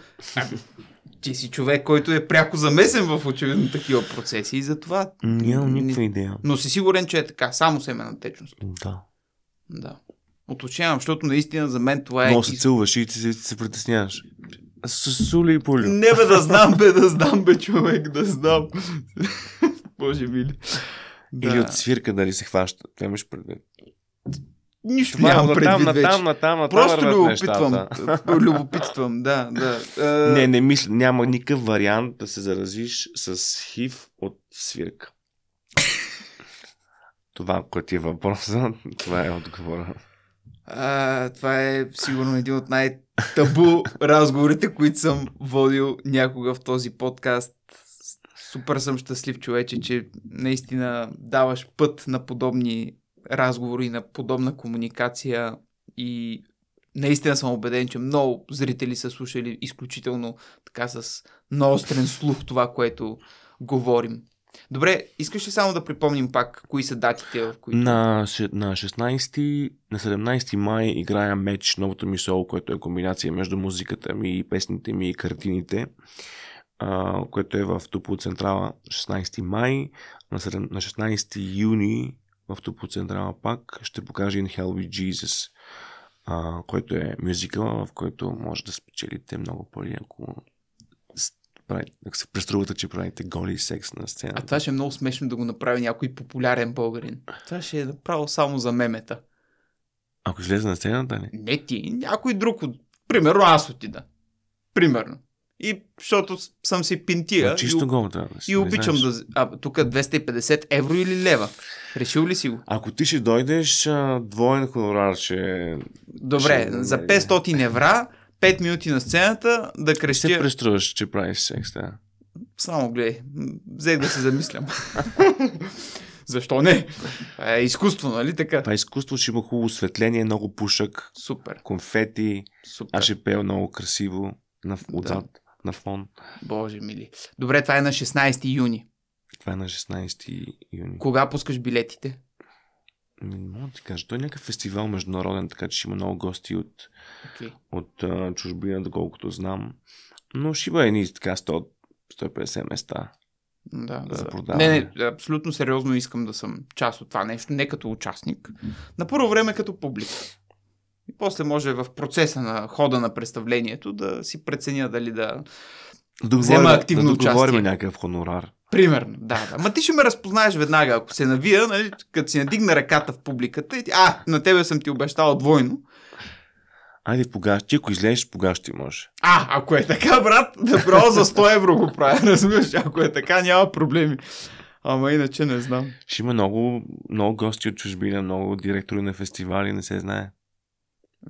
ти си човек, който е пряко замесен в очевидно такива процеси и затова... Нямам никаква идея. Но си сигурен, че е така. Само семена течност. Да. Да. Уточнявам, защото наистина за мен това е... Но се
целуваш и ти се, се притесняваш. Сули и полю. Не бе, да знам бе, да знам бе, човек, да
знам. Боже мили. Да. Или от
свирка дали се хваща. Това имаш предвид.
Нищо няма нямам предвид там, вече. там, на там, Просто любопитвам. любопитвам, да. да. Uh... Не,
не мисля. Няма никакъв вариант да се заразиш с хив от свирка. това, което ти е въпроса, това е отговора.
А, това е сигурно един от най-табу разговорите, които съм водил някога в този подкаст. Супер съм щастлив, човече, че наистина даваш път на подобни и на подобна комуникация и наистина съм убеден, че много зрители са слушали изключително така с наострен слух това, което говорим. Добре, искаш ли само да припомним пак, кои са датите, в които...
На, на 16 на 17 май играя меч, новото ми соло, което е комбинация между музиката ми и песните ми и картините, а, което е в Тупо Централа 16 май. На, 7, на 16 юни в Автопоцентрала пак ще покаже In Hell with Jesus, а, който е мюзикъл, в който може да спечелите много пари, ако се преструвате, че правите голи секс на сцената. А това
ще е много смешно да го направи някой популярен българин. Това ще е направо само за мемета.
Ако излезе на сцената не?
Не ти, някой друг. Примерно аз отида. Примерно. И защото съм си пинтия. А, чисто и, гол, да. И обичам знаеш. да. А, тук 250 е евро или лева.
Решил ли си го? Ако ти ще дойдеш, двоен хонорар ще. Добре, ще... за
500 евра, 5 минути на сцената,
да крещя. ти преструваш, че правиш секс, да.
Само гледай. Взех да се
замислям. Защо не? Е, изкуство, нали така? Това е изкуство ще има хубаво осветление, много пушък. Супер. Конфети. Супер. Аз ще пея е много красиво на, отзад. Да на фон.
Боже мили. Добре, това е на 16 юни.
Това е на 16 юни.
Кога пускаш билетите?
Не мога да ти кажа. Той е някакъв фестивал международен, така че ще има много гости от, okay. от uh, чужбина, доколкото знам. Но ще има едни така 100, 150 места.
Да, да, за Не, не, абсолютно сериозно искам да съм част от това нещо, не като участник. На първо време като публика. И после може в процеса на хода на представлението да си преценя дали да
договорим, взема активно да участие. Да договорим някакъв хонорар.
Примерно, да, да. Ма ти ще ме разпознаеш веднага, ако се навия, нали, като си надигна ръката в публиката и ти, а, на тебе съм ти
обещал двойно. Айде погаш, ти ако излезеш, погаш ти може.
А, ако е така, брат, направо за 100 евро го правя, разбираш, ако е така, няма проблеми.
Ама иначе не знам. Ще има много, много гости от чужбина, много директори на фестивали, не се знае.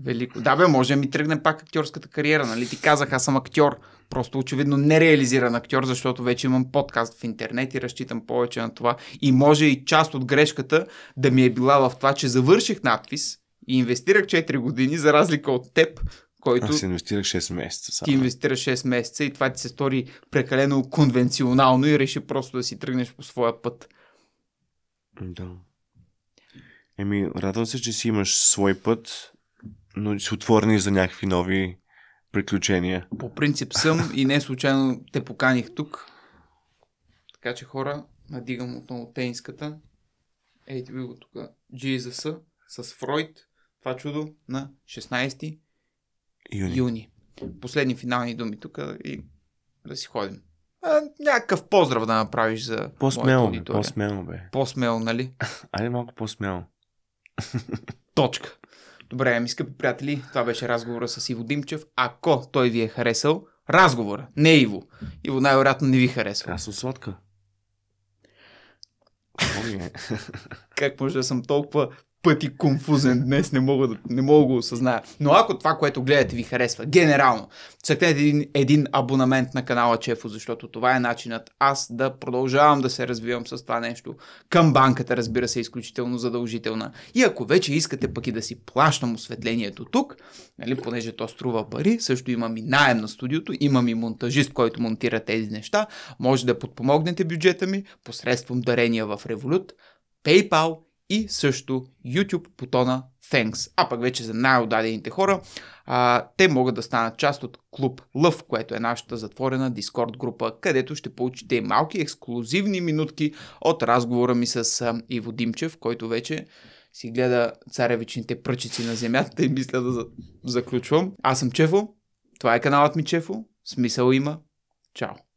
Велико. Да, бе, може да ми тръгне пак актьорската кариера, нали? Ти казах, аз съм актьор. Просто очевидно нереализиран актьор, защото вече имам подкаст в интернет и разчитам повече на това. И може и част от грешката да ми е била в това, че завърших надпис и инвестирах 4 години, за разлика от теб, който... Аз инвестирах 6 месеца. Сам. Ти инвестираш 6 месеца и това ти се стори прекалено конвенционално и реши просто да си тръгнеш по своя път.
Да. Еми, радвам се, че си имаш свой път но си отворени за някакви нови приключения.
По принцип съм и не случайно те поканих тук. Така че хора, надигам отново тенската. Ей, ти го тук. Джизъса с Фройд. Това чудо на 16 юни. юни. Последни финални думи тук и да си ходим. А, някакъв поздрав да направиш за По-смело, бе, по-смело бе. По-смело, нали? Айде
малко по-смело.
Точка. Добре, ми скъпи приятели, това беше разговора с Иво Димчев. Ако той ви е харесал, разговора, не Иво. Иво най-вероятно не ви харесва. Аз съм сладка.
Е?
как може да съм толкова пъти конфузен днес, не мога, да, не мога го осъзная. Но ако това, което гледате ви харесва, генерално, цъкнете един, един абонамент на канала Чефо, защото това е начинът аз да продължавам да се развивам с това нещо. Към банката, разбира се, е изключително задължителна. И ако вече искате пък и да си плащам осветлението тук, нали, понеже то струва пари, също имам и найем на студиото, имам и монтажист, който монтира тези неща, може да подпомогнете бюджета ми посредством дарения в Револют, PayPal и също YouTube бутона Thanks. А пък вече за най удадените хора, а, те могат да станат част от Клуб Лъв, което е нашата затворена Дискорд група, където ще получите малки ексклюзивни минутки от разговора ми с а, Иво Димчев, който вече си гледа царевичните пръчици на земята и мисля да заключвам. Аз съм Чефо, това е каналът ми Чефо, смисъл има. Чао!